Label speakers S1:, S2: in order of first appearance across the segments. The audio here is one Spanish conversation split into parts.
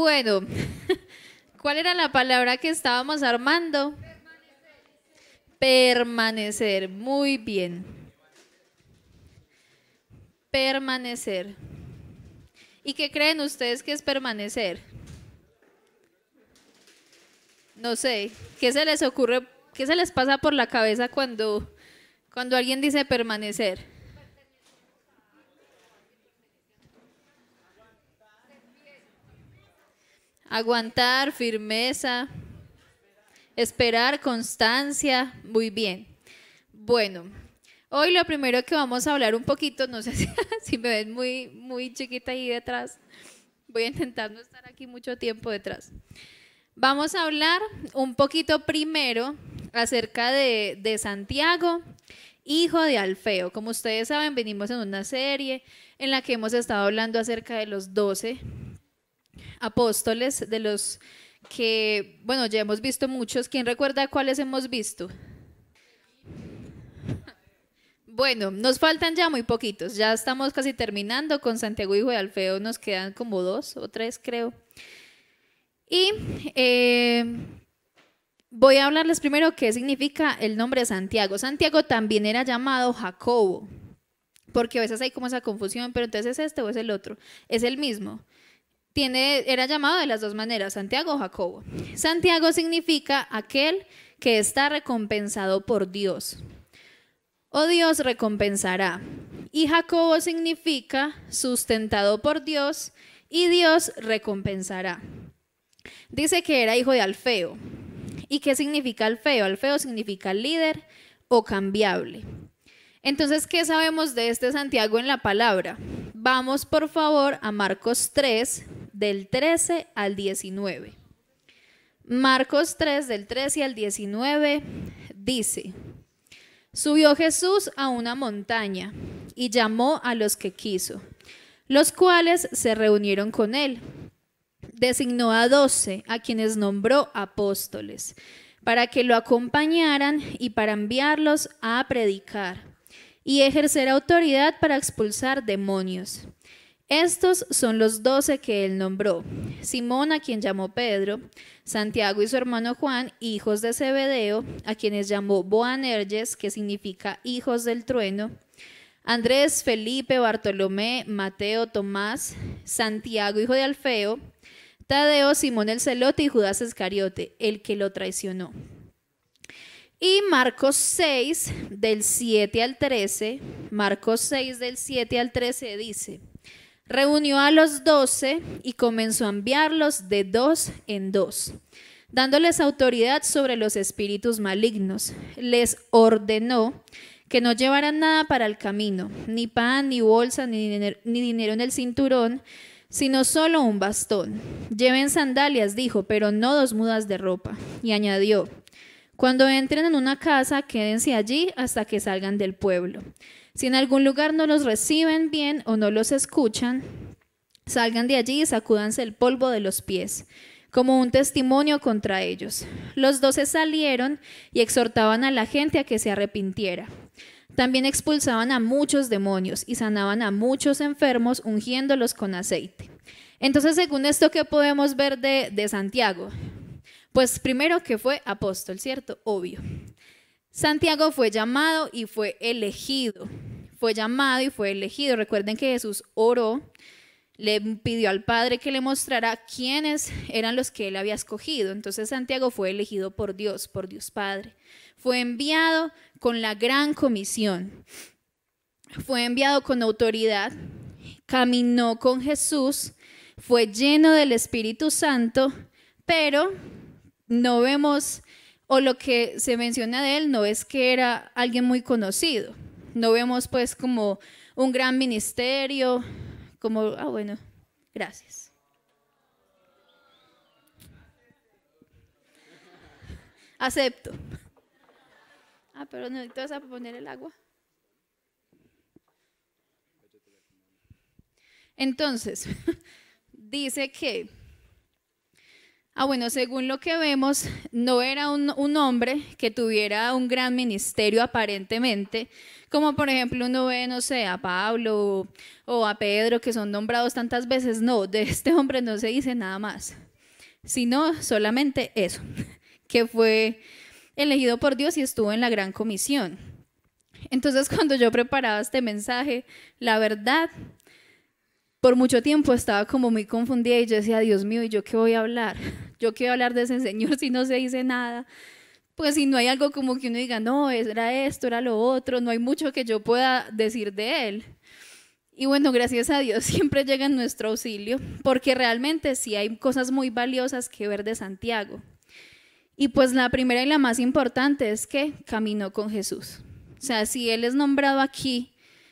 S1: Bueno, ¿cuál era la palabra que estábamos armando? Permanecer. muy bien. Permanecer. ¿Y qué creen ustedes que es permanecer? No sé, ¿qué se les ocurre? ¿Qué se les pasa por la cabeza cuando, cuando alguien dice permanecer? Aguantar, firmeza, esperar, constancia. Muy bien. Bueno, hoy lo primero que vamos a hablar un poquito, no sé si, me ven muy, muy chiquita ahí detrás, voy a intentar no estar aquí mucho tiempo detrás. Vamos a hablar un poquito primero acerca de, de Santiago, hijo de Alfeo. Como ustedes saben, venimos en una serie en la que hemos estado hablando acerca de los doce apóstoles de los que, bueno, ya hemos visto muchos. ¿Quién recuerda cuáles hemos visto? Bueno, nos faltan ya muy poquitos. Ya estamos casi terminando con Santiago Hijo de Alfeo. Nos quedan como dos o tres, creo. Y eh, voy a hablarles primero qué significa el nombre de Santiago. Santiago también era llamado Jacobo, porque a veces hay como esa confusión, pero entonces es este o es el otro. Es el mismo era llamado de las dos maneras, Santiago o Jacobo. Santiago significa aquel que está recompensado por Dios o Dios recompensará. Y Jacobo significa sustentado por Dios y Dios recompensará. Dice que era hijo de Alfeo. ¿Y qué significa Alfeo? Alfeo significa líder o cambiable. Entonces, ¿qué sabemos de este Santiago en la palabra? Vamos por favor a Marcos 3, del 13 al 19. Marcos 3 del 13 al 19 dice, Subió Jesús a una montaña y llamó a los que quiso, los cuales se reunieron con él. Designó a doce, a quienes nombró apóstoles, para que lo acompañaran y para enviarlos a predicar y ejercer autoridad para expulsar demonios. Estos son los doce que él nombró. Simón, a quien llamó Pedro, Santiago y su hermano Juan, hijos de Zebedeo, a quienes llamó Boanerges, que significa hijos del trueno, Andrés, Felipe, Bartolomé, Mateo, Tomás, Santiago, hijo de Alfeo, Tadeo, Simón el Celote y Judas Iscariote, el que lo traicionó. Y Marcos 6, del 7 al 13, Marcos 6, del 7 al 13 dice, Reunió a los doce y comenzó a enviarlos de dos en dos, dándoles autoridad sobre los espíritus malignos. Les ordenó que no llevaran nada para el camino, ni pan, ni bolsa, ni, ni dinero en el cinturón, sino solo un bastón. Lleven sandalias, dijo, pero no dos mudas de ropa. Y añadió, cuando entren en una casa, quédense allí hasta que salgan del pueblo. Si en algún lugar no los reciben bien o no los escuchan, salgan de allí y sacúdanse el polvo de los pies como un testimonio contra ellos. Los doce salieron y exhortaban a la gente a que se arrepintiera. También expulsaban a muchos demonios y sanaban a muchos enfermos ungiéndolos con aceite. Entonces, según esto, ¿qué podemos ver de Santiago? Pues primero que fue apóstol, ¿cierto? Obvio. Santiago fue llamado y fue elegido fue llamado y fue elegido. Recuerden que Jesús oró, le pidió al Padre que le mostrara quiénes eran los que él había escogido. Entonces Santiago fue elegido por Dios, por Dios Padre. Fue enviado con la gran comisión. Fue enviado con autoridad, caminó con Jesús, fue lleno del Espíritu Santo, pero no vemos, o lo que se menciona de él no es que era alguien muy conocido. No vemos pues como un gran ministerio, como, ah, bueno, gracias. Acepto. Ah, pero no, a poner el agua. Entonces, dice que, ah bueno, según lo que vemos, no era un, hombre que tuviera un gran ministerio aparentemente, como por ejemplo uno ve, no sé, a Pablo o a Pedro que son nombrados tantas veces. No, de este hombre no se dice nada más, sino solamente eso, que fue elegido por Dios y estuvo en la gran comisión. Entonces cuando yo preparaba este mensaje, la verdad, por mucho tiempo estaba como muy confundida y yo decía, Dios mío, ¿y yo qué voy a hablar? ¿Yo qué voy a hablar de ese Señor si no se dice nada? pues si no hay algo como que uno diga, no, era esto, era lo otro, no hay mucho que yo pueda decir de él. Y bueno, gracias a Dios siempre llega en nuestro auxilio, porque realmente sí hay cosas muy valiosas que ver de Santiago. Y pues la primera y la más importante es que caminó con Jesús. O sea, si él es nombrado aquí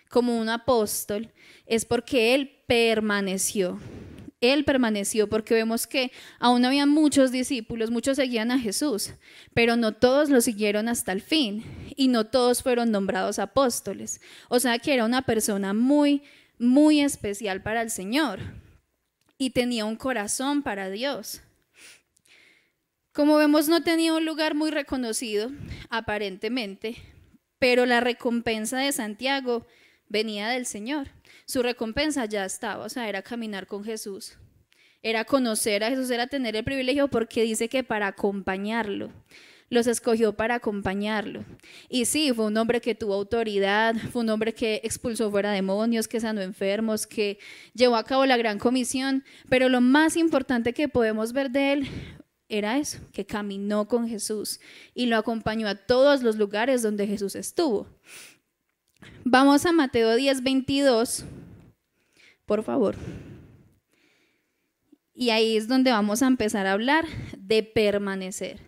S1: como un apóstol, es porque él permaneció. Él permaneció porque vemos que aún había muchos discípulos, muchos seguían a Jesús, pero no todos lo siguieron hasta el fin y no todos fueron nombrados apóstoles. O sea que era una persona muy, muy especial para el Señor y tenía un corazón para Dios. Como vemos, no tenía un lugar muy reconocido, aparentemente, pero la recompensa de Santiago venía del Señor. Su recompensa ya estaba, o sea, era caminar con Jesús, era conocer a Jesús, era tener el privilegio porque dice que para acompañarlo. Los escogió para acompañarlo. Y sí, fue un hombre que tuvo autoridad, fue un hombre que expulsó fuera demonios, que sanó enfermos, que llevó a cabo la gran comisión. Pero lo más importante que podemos ver de él era eso, que caminó con Jesús y lo acompañó a todos los lugares donde Jesús estuvo. Vamos a Mateo 10, 22, por favor. Y ahí es donde vamos a empezar a hablar de permanecer.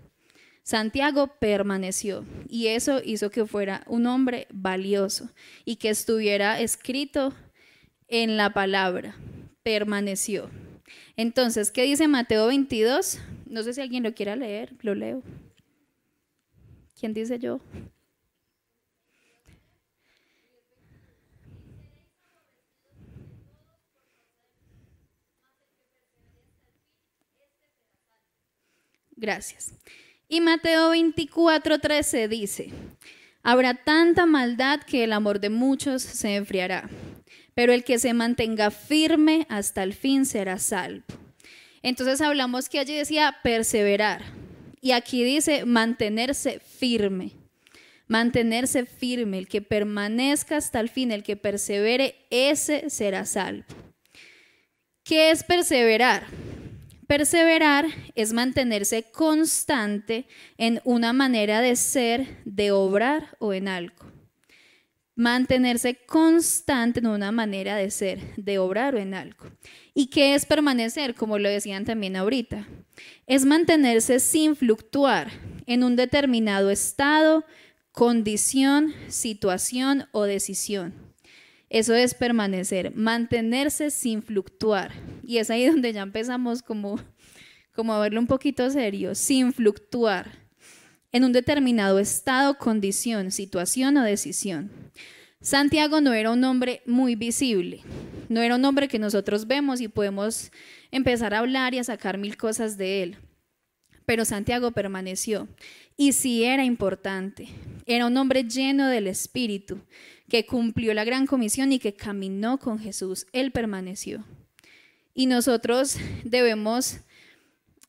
S1: Santiago permaneció y eso hizo que fuera un hombre valioso y que estuviera escrito en la palabra. Permaneció. Entonces, ¿qué dice Mateo 22? No sé si alguien lo quiera leer, lo leo. ¿Quién dice yo? Gracias. Y Mateo 24, 13 dice, habrá tanta maldad que el amor de muchos se enfriará, pero el que se mantenga firme hasta el fin será salvo. Entonces hablamos que allí decía perseverar y aquí dice mantenerse firme, mantenerse firme, el que permanezca hasta el fin, el que persevere, ese será salvo. ¿Qué es perseverar? Perseverar es mantenerse constante en una manera de ser, de obrar o en algo. Mantenerse constante en una manera de ser, de obrar o en algo. ¿Y qué es permanecer? Como lo decían también ahorita. Es mantenerse sin fluctuar en un determinado estado, condición, situación o decisión. Eso es permanecer, mantenerse sin fluctuar. Y es ahí donde ya empezamos como, como a verlo un poquito serio, sin fluctuar en un determinado estado, condición, situación o decisión. Santiago no era un hombre muy visible, no era un hombre que nosotros vemos y podemos empezar a hablar y a sacar mil cosas de él. Pero Santiago permaneció. Y sí era importante. Era un hombre lleno del Espíritu, que cumplió la gran comisión y que caminó con Jesús. Él permaneció. Y nosotros debemos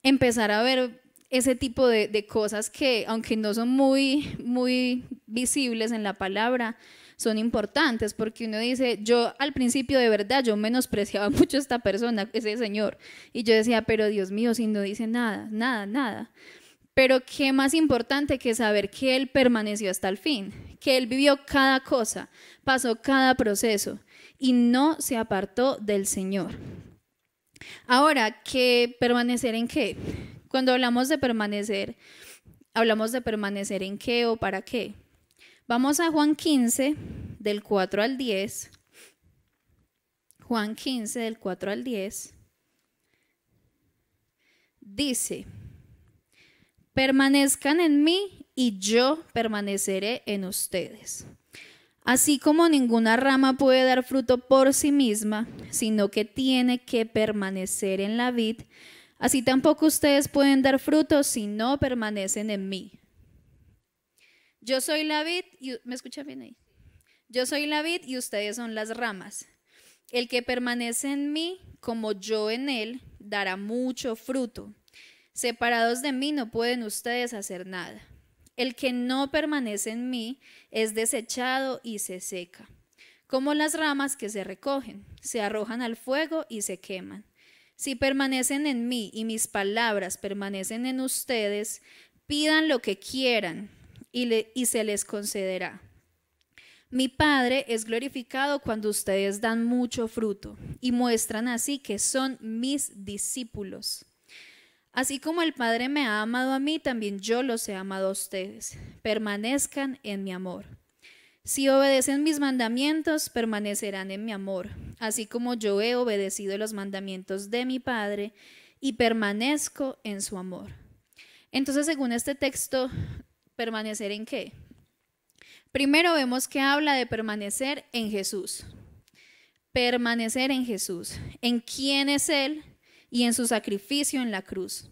S1: empezar a ver ese tipo de, de cosas que, aunque no son muy, muy visibles en la palabra, son importantes, porque uno dice, yo al principio de verdad, yo menospreciaba mucho a esta persona, ese señor, y yo decía, pero Dios mío, si no dice nada, nada, nada. Pero qué más importante que saber que Él permaneció hasta el fin, que Él vivió cada cosa, pasó cada proceso y no se apartó del Señor. Ahora, ¿qué permanecer en qué? Cuando hablamos de permanecer, hablamos de permanecer en qué o para qué. Vamos a Juan 15, del 4 al 10. Juan 15, del 4 al 10. Dice, permanezcan en mí y yo permaneceré en ustedes. Así como ninguna rama puede dar fruto por sí misma, sino que tiene que permanecer en la vid, así tampoco ustedes pueden dar fruto si no permanecen en mí. Yo soy la vid y me bien ahí. Yo soy la vid y ustedes son las ramas. El que permanece en mí, como yo en él, dará mucho fruto. Separados de mí no pueden ustedes hacer nada. El que no permanece en mí es desechado y se seca, como las ramas que se recogen, se arrojan al fuego y se queman. Si permanecen en mí y mis palabras permanecen en ustedes, pidan lo que quieran y, se les concederá. Mi Padre es glorificado cuando ustedes dan mucho fruto y muestran así que son mis discípulos. Así como el Padre me ha amado a mí, también yo los he amado a ustedes. Permanezcan en mi amor. Si obedecen mis mandamientos, permanecerán en mi amor, así como yo he obedecido los mandamientos de mi Padre y permanezco en su amor. Entonces, según este texto, ¿Permanecer en qué? Primero vemos que habla de permanecer en Jesús. Permanecer en Jesús, en quién es Él y en su sacrificio en la cruz.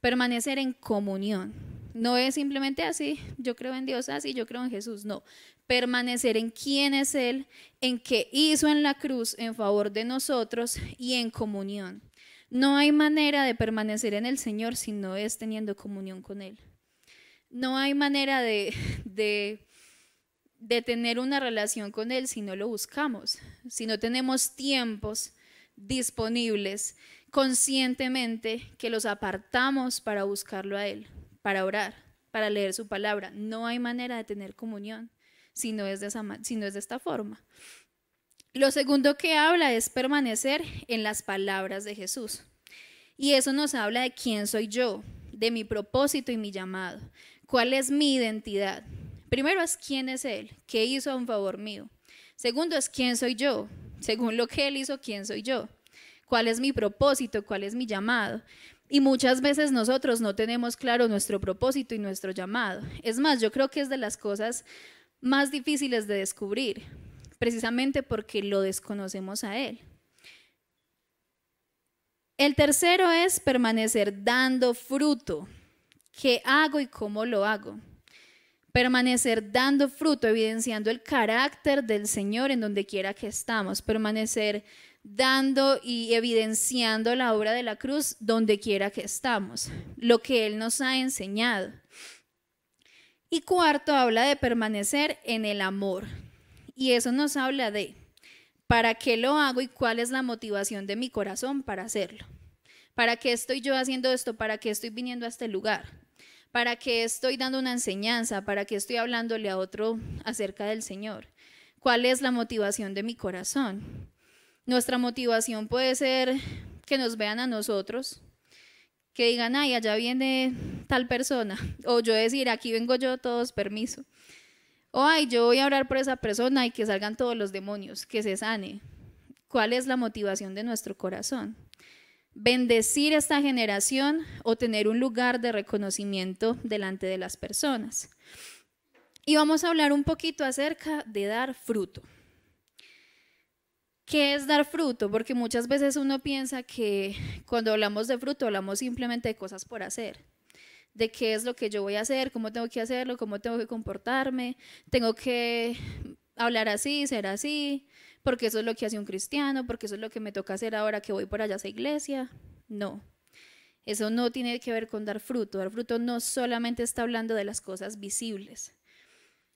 S1: Permanecer en comunión. No es simplemente así, yo creo en Dios así, yo creo en Jesús, no. Permanecer en quién es Él, en qué hizo en la cruz en favor de nosotros y en comunión. No hay manera de permanecer en el Señor si no es teniendo comunión con Él no hay manera de, de, tener una relación con Él si no lo buscamos, si no tenemos tiempos disponibles conscientemente que los apartamos para buscarlo a Él, para orar, para leer su palabra. No hay manera de tener comunión si no es de, si no es de esta forma. Lo segundo que habla es permanecer en las palabras de Jesús. Y eso nos habla de quién soy yo, de mi propósito y mi llamado. ¿Cuál es mi identidad? Primero es quién es Él, qué hizo a un favor mío. Segundo es quién soy yo, según lo que Él hizo, quién soy yo. ¿Cuál es mi propósito? ¿Cuál es mi llamado? Y muchas veces nosotros no tenemos claro nuestro propósito y nuestro llamado. Es más, yo creo que es de las cosas más difíciles de descubrir, precisamente porque lo desconocemos a Él. El tercero es permanecer dando fruto. ¿Qué hago y cómo lo hago? Permanecer dando fruto, evidenciando el carácter del Señor en donde quiera que estamos. Permanecer dando y evidenciando la obra de la cruz donde quiera que estamos, lo que Él nos ha enseñado. Y cuarto, habla de permanecer en el amor. Y eso nos habla de ¿Para qué lo hago y cuál es la motivación de mi corazón para hacerlo? ¿Para qué estoy yo haciendo esto? ¿Para qué estoy viniendo a este lugar? ¿Para qué estoy dando una enseñanza? ¿Para qué estoy hablándole a otro acerca del Señor? ¿Cuál es la motivación de mi corazón? Nuestra motivación puede ser que nos vean a nosotros, que digan, ay, allá viene tal persona, o yo decir, aquí vengo yo, todos, permiso ay, yo voy a orar por esa persona y que salgan todos los demonios, que se sane. ¿Cuál es la motivación de nuestro corazón? Bendecir esta generación o tener un lugar de reconocimiento delante de las personas. Y vamos a hablar un poquito acerca de dar fruto. ¿Qué es dar fruto? Porque muchas veces uno piensa que cuando hablamos de fruto hablamos simplemente de cosas por hacer de qué es lo que yo voy a hacer, cómo tengo que hacerlo, cómo tengo que comportarme, tengo que hablar así, ser así, porque eso es lo que hace un cristiano, porque eso es lo que me toca hacer ahora que voy por allá a esa iglesia. No, eso no tiene que ver con dar fruto. Dar fruto no solamente está hablando de las cosas visibles.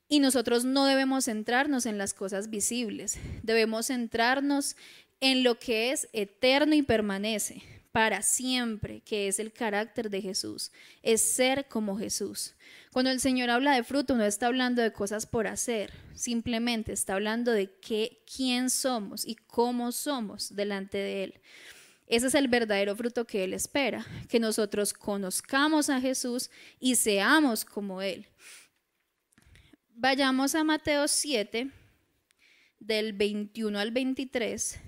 S1: Y nosotros no debemos centrarnos en las cosas visibles, debemos centrarnos en lo que es eterno y permanece para siempre, que es el carácter de Jesús, es ser como Jesús. Cuando el Señor habla de fruto, no está hablando de cosas por hacer, simplemente está hablando de qué, quién somos y cómo somos delante de Él. Ese es el verdadero fruto que Él espera, que nosotros conozcamos a Jesús y seamos como Él. Vayamos a Mateo 7, del 21 al 23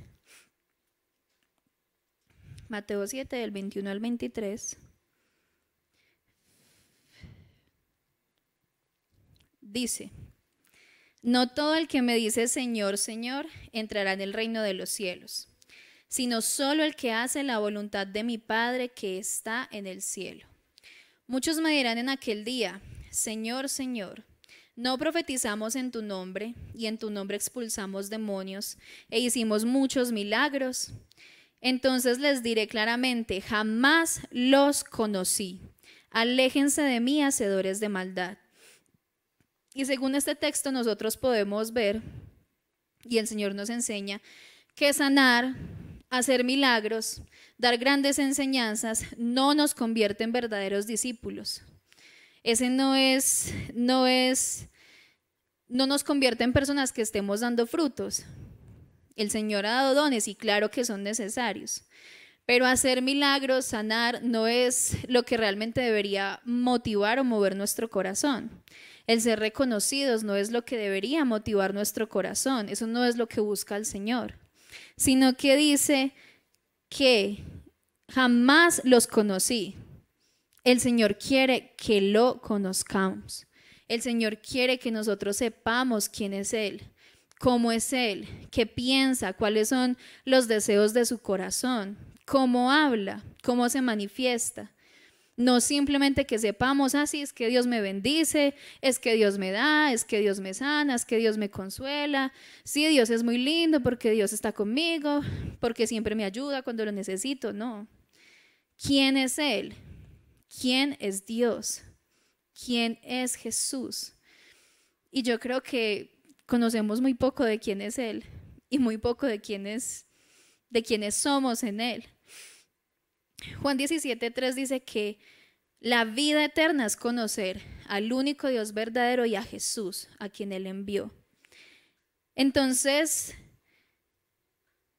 S1: Mateo 7 del 21 al 23, dice, no todo el que me dice Señor, Señor, entrará en el reino de los cielos, sino solo el que hace la voluntad de mi Padre que está en el cielo. Muchos me dirán en aquel día, Señor, Señor, no profetizamos en tu nombre, y en tu nombre expulsamos demonios, e hicimos muchos milagros. Entonces les diré claramente, jamás los conocí. Aléjense de mí, hacedores de maldad. Y según este texto nosotros podemos ver, y el Señor nos enseña, que sanar, hacer milagros, dar grandes enseñanzas, no nos convierte en verdaderos discípulos. Ese no es, no es, no nos convierte en personas que estemos dando frutos, el Señor ha dado dones y claro que son necesarios. Pero hacer milagros, sanar, no es lo que realmente debería motivar o mover nuestro corazón. El ser reconocidos no es lo que debería motivar nuestro corazón. Eso no es lo que busca el Señor. Sino que dice que jamás los conocí. El Señor quiere que lo conozcamos. El Señor quiere que nosotros sepamos quién es Él cómo es Él, qué piensa, cuáles son los deseos de su corazón, cómo habla, cómo se manifiesta. No simplemente que sepamos, así ah, es que Dios me bendice, es que Dios me da, es que Dios me sana, es que Dios me consuela. Sí, Dios es muy lindo porque Dios está conmigo, porque siempre me ayuda cuando lo necesito. No. ¿Quién es Él? ¿Quién es Dios? ¿Quién es Jesús? Y yo creo que conocemos muy poco de quién es Él y muy poco de quién de quiénes somos en Él. Juan 17.3 dice que la vida eterna es conocer al único Dios verdadero y a Jesús, a quien Él envió. Entonces,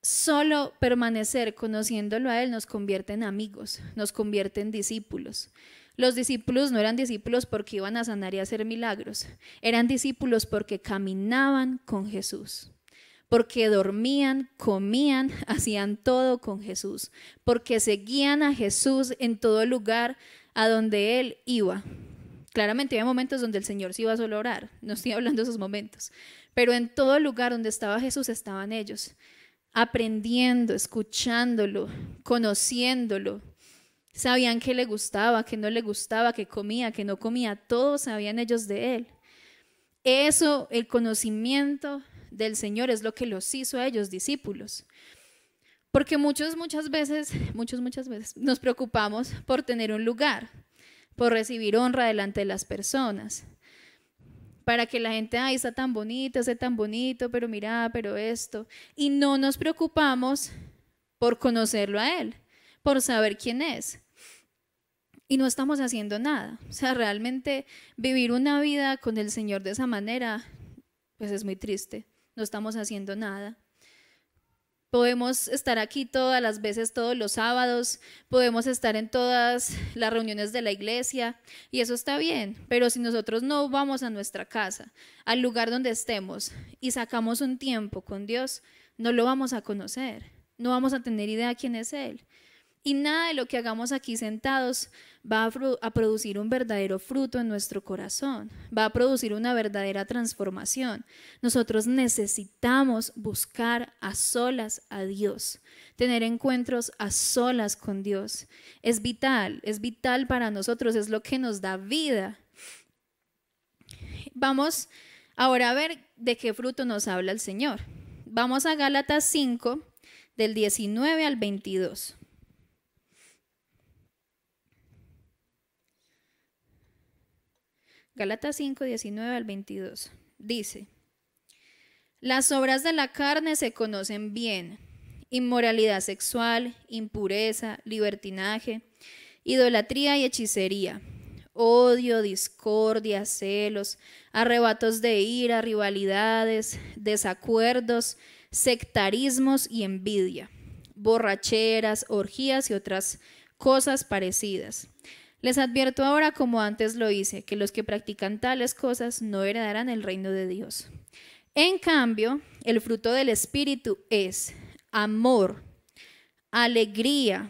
S1: solo permanecer conociéndolo a Él nos convierte en amigos, nos convierte en discípulos, los discípulos no eran discípulos porque iban a sanar y hacer milagros, eran discípulos porque caminaban con Jesús, porque dormían, comían, hacían todo con Jesús, porque seguían a Jesús en todo lugar a donde Él iba. Claramente había momentos donde el Señor se iba solo a orar, no estoy hablando de esos momentos, pero en todo lugar donde estaba Jesús estaban ellos, aprendiendo, escuchándolo, conociéndolo, Sabían que le gustaba, que no le gustaba, que comía, que no comía. Todos sabían ellos de él. Eso, el conocimiento del Señor es lo que los hizo a ellos discípulos. Porque muchos, muchas veces, muchas, muchas veces nos preocupamos por tener un lugar, por recibir honra delante de las personas. Para que la gente, ay, está tan bonito, está tan bonito, pero mira, pero esto. Y no nos preocupamos por conocerlo a Él, por saber quién es y no estamos haciendo nada. O sea, realmente vivir una vida con el Señor de esa manera, pues es muy triste. No estamos haciendo nada. Podemos estar aquí todas las veces, todos los sábados, podemos estar en todas las reuniones de la iglesia y eso está bien, pero si nosotros no vamos a nuestra casa, al lugar donde estemos y sacamos un tiempo con Dios, no lo vamos a conocer, no vamos a tener idea quién es Él. Y nada de lo que hagamos aquí sentados va a, producir un verdadero fruto en nuestro corazón, va a producir una verdadera transformación. Nosotros necesitamos buscar a solas a Dios, tener encuentros a solas con Dios. Es vital, es vital para nosotros, es lo que nos da vida. Vamos ahora a ver de qué fruto nos habla el Señor. Vamos a Gálatas 5, del 19 al 22. Galatas 5, 19 al 22. Dice, las obras de la carne se conocen bien. Inmoralidad sexual, impureza, libertinaje, idolatría y hechicería, odio, discordia, celos, arrebatos de ira, rivalidades, desacuerdos, sectarismos y envidia, borracheras, orgías y otras cosas parecidas les advierto ahora, como antes lo hice, que los que practican tales cosas no heredarán el reino de Dios. En cambio, el fruto del Espíritu es amor, alegría,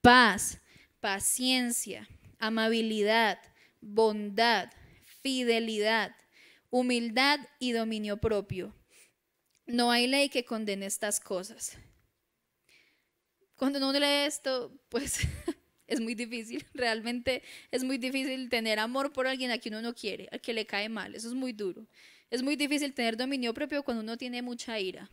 S1: paz, paciencia, amabilidad, bondad, fidelidad, humildad y dominio propio. No hay ley que condene estas cosas. Cuando uno lee esto, pues es muy difícil, realmente es muy difícil tener amor por alguien a quien uno no quiere, al que le cae mal, eso es muy duro. Es muy difícil tener dominio propio cuando uno tiene mucha ira.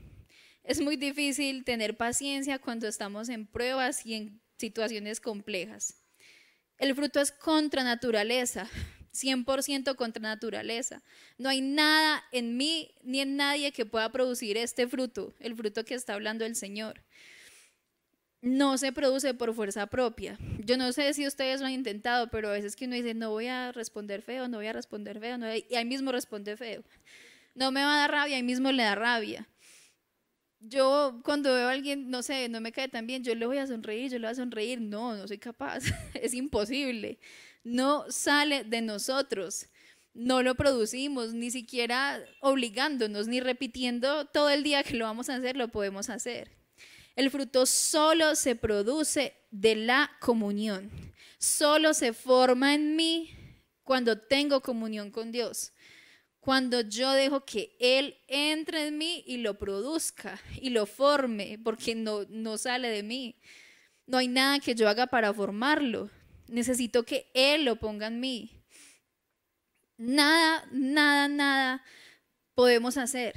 S1: Es muy difícil tener paciencia cuando estamos en pruebas y en situaciones complejas. El fruto es contra naturaleza, 100% contra naturaleza. No hay nada en mí ni en nadie que pueda producir este fruto, el fruto que está hablando el Señor no se produce por fuerza propia. Yo no sé si ustedes lo han intentado, pero a veces que uno dice, no voy a responder feo, no voy a responder feo, y ahí mismo responde feo. No me va a dar rabia, ahí mismo le da rabia. Yo cuando veo a alguien, no sé, no me cae tan bien, yo le voy a sonreír, yo le voy a sonreír. No, no soy capaz, es imposible. No sale de nosotros, no lo producimos, ni siquiera obligándonos, ni repitiendo todo el día que lo vamos a hacer, lo podemos hacer. El fruto solo se produce de la comunión. Solo se forma en mí cuando tengo comunión con Dios. Cuando yo dejo que Él entre en mí y lo produzca y lo forme, porque no, no sale de mí. No hay nada que yo haga para formarlo. Necesito que Él lo ponga en mí. Nada, nada, nada podemos hacer.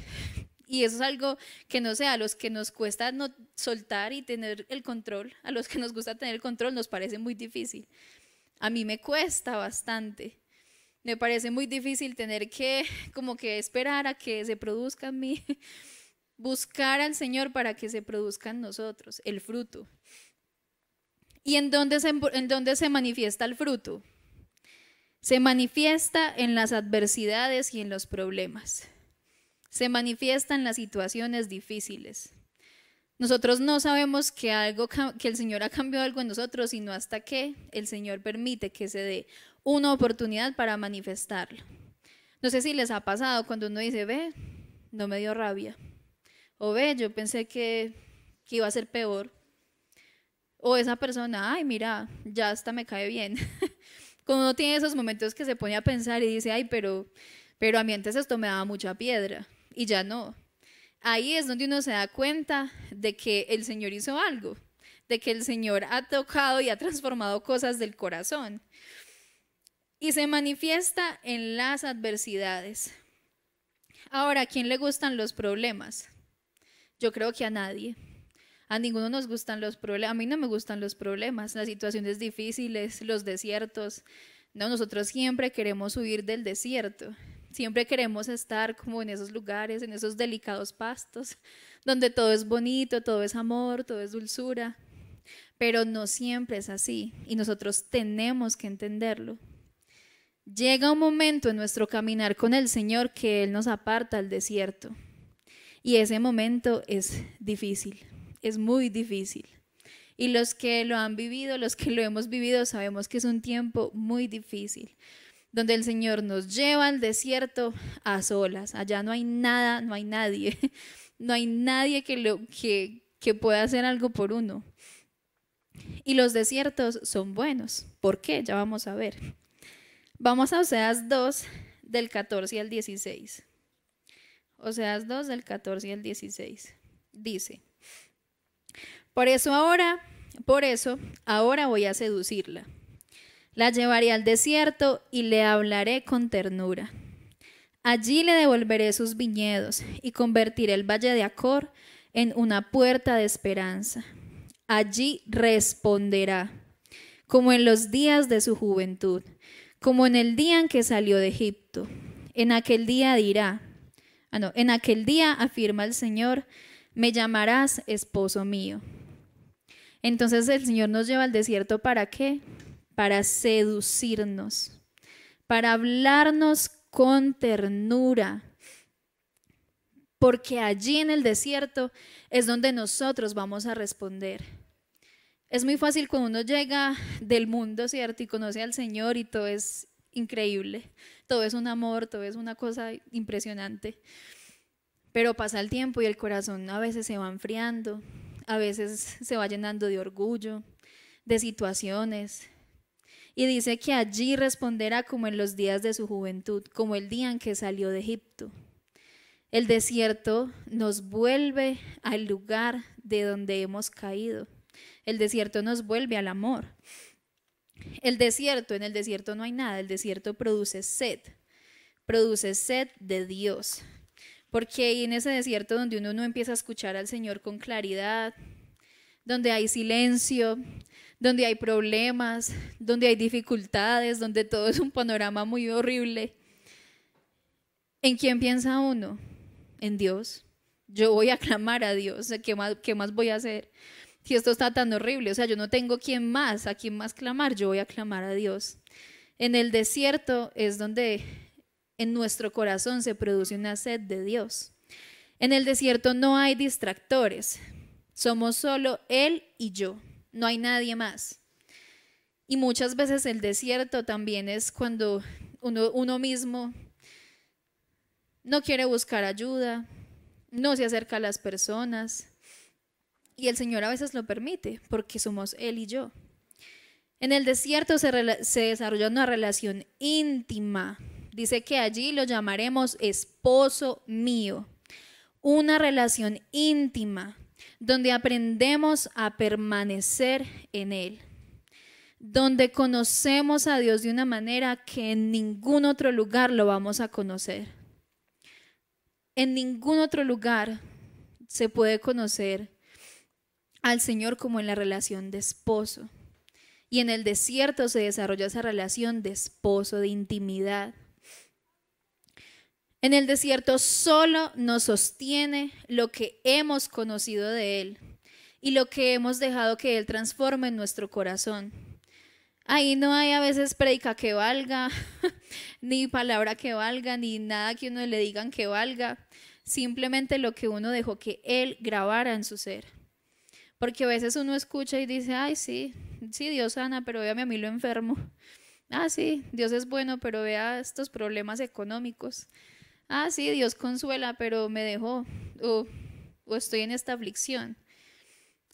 S1: Y eso es algo que no sé, a los que nos cuesta no soltar y tener el control, a los que nos gusta tener el control nos parece muy difícil. A mí me cuesta bastante. Me parece muy difícil tener que como que esperar a que se produzca en mí, buscar al Señor para que se produzca nosotros el fruto. ¿Y en en dónde se manifiesta el fruto? Se manifiesta en las adversidades y en los problemas se manifiesta las situaciones difíciles. Nosotros no sabemos que, algo, que el Señor ha cambiado algo en nosotros, sino hasta que el Señor permite que se dé una oportunidad para manifestarlo. No sé si les ha pasado cuando uno dice, ve, no me dio rabia. O ve, yo pensé que, iba a ser peor. O esa persona, ay, mira, ya hasta me cae bien. cuando uno tiene esos momentos que se pone a pensar y dice, ay, pero, pero a mí antes esto me daba mucha piedra y ya no. Ahí es donde uno se da cuenta de que el Señor hizo algo, de que el Señor ha tocado y ha transformado cosas del corazón. Y se manifiesta en las adversidades. Ahora, ¿a quién le gustan los problemas? Yo creo que a nadie. A ninguno nos gustan los problemas. A mí no me gustan los problemas, las situaciones difíciles, los desiertos. No, nosotros siempre queremos huir del desierto. Siempre queremos estar como en esos lugares, en esos delicados pastos, donde todo es bonito, todo es amor, todo es dulzura, pero no siempre es así y nosotros tenemos que entenderlo. Llega un momento en nuestro caminar con el Señor que Él nos aparta al desierto y ese momento es difícil, es muy difícil. Y los que lo han vivido, los que lo hemos vivido, sabemos que es un tiempo muy difícil, donde el Señor nos lleva al desierto a solas. Allá no hay nada, no hay nadie. No hay nadie que, lo, que, pueda hacer algo por uno. Y los desiertos son buenos. ¿Por qué? Ya vamos a ver. Vamos a Oseas 2 del 14 al 16. Oseas 2 del 14 al 16. Dice, por eso ahora, por eso ahora voy a seducirla la llevaré al desierto y le hablaré con ternura. Allí le devolveré sus viñedos y convertiré el valle de Acor en una puerta de esperanza. Allí responderá, como en los días de su juventud, como en el día en que salió de Egipto. En aquel día dirá, ah, no, en aquel día afirma el Señor, me llamarás esposo mío. Entonces el Señor nos lleva al desierto para qué? para seducirnos, para hablarnos con ternura, porque allí en el desierto es donde nosotros vamos a responder. Es muy fácil cuando uno llega del mundo, ¿cierto? Y conoce al Señor y todo es increíble, todo es un amor, todo es una cosa impresionante. Pero pasa el tiempo y el corazón a veces se va enfriando, a veces se va llenando de orgullo, de situaciones, y dice que allí responderá como en los días de su juventud, como el día en que salió de Egipto. El desierto nos vuelve al lugar de donde hemos caído. El desierto nos vuelve al amor. El desierto, en el desierto no hay nada, el desierto produce sed, produce sed de Dios. Porque en ese desierto donde uno no empieza a escuchar al Señor con claridad, donde hay silencio, donde hay problemas, donde hay dificultades, donde todo es un panorama muy horrible. ¿En quién piensa uno? En Dios. Yo voy a clamar a Dios. ¿Qué más, voy a hacer? Si esto está tan horrible, o sea, yo no tengo quién más, a quién más clamar, yo voy a clamar a Dios. En el desierto es donde en nuestro corazón se produce una sed de Dios. En el desierto no hay distractores, somos solo Él y yo, no hay nadie más. Y muchas veces el desierto también es cuando uno, mismo no quiere buscar ayuda, no se acerca a las personas. Y el Señor a veces lo permite, porque somos Él y yo. En el desierto se, se desarrolla una relación íntima. Dice que allí lo llamaremos esposo mío. Una relación íntima donde aprendemos a permanecer en Él, donde conocemos a Dios de una manera que en ningún otro lugar lo vamos a conocer. En ningún otro lugar se puede conocer al Señor como en la relación de esposo. Y en el desierto se desarrolla esa relación de esposo, de intimidad. En el desierto solo nos sostiene lo que hemos conocido de Él y lo que hemos dejado que Él transforme en nuestro corazón. Ahí no hay a veces predica que valga, ni palabra que valga, ni nada que uno le digan que valga, simplemente lo que uno dejó que Él grabara en su ser. Porque a veces uno escucha y dice, ay, sí, sí, Dios sana, pero véame a mí lo enfermo. Ah, sí, Dios es bueno, pero vea estos problemas económicos ah, sí, Dios consuela, pero me dejó, o, estoy en esta aflicción.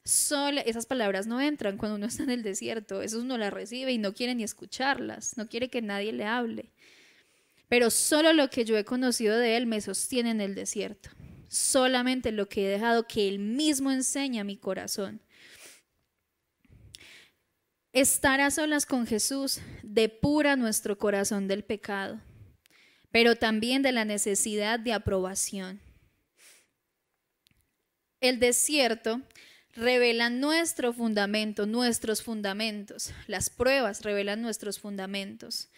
S1: esas palabras no entran cuando uno está en el desierto, eso uno las recibe y no quiere ni escucharlas, no quiere que nadie le hable. Pero solo lo que yo he conocido de Él me sostiene en el desierto, solamente lo que he dejado que Él mismo enseña a mi corazón. Estar a solas con Jesús depura nuestro corazón del pecado pero también de la necesidad de aprobación. El desierto revela nuestro fundamento, nuestros fundamentos. Las pruebas revelan nuestros fundamentos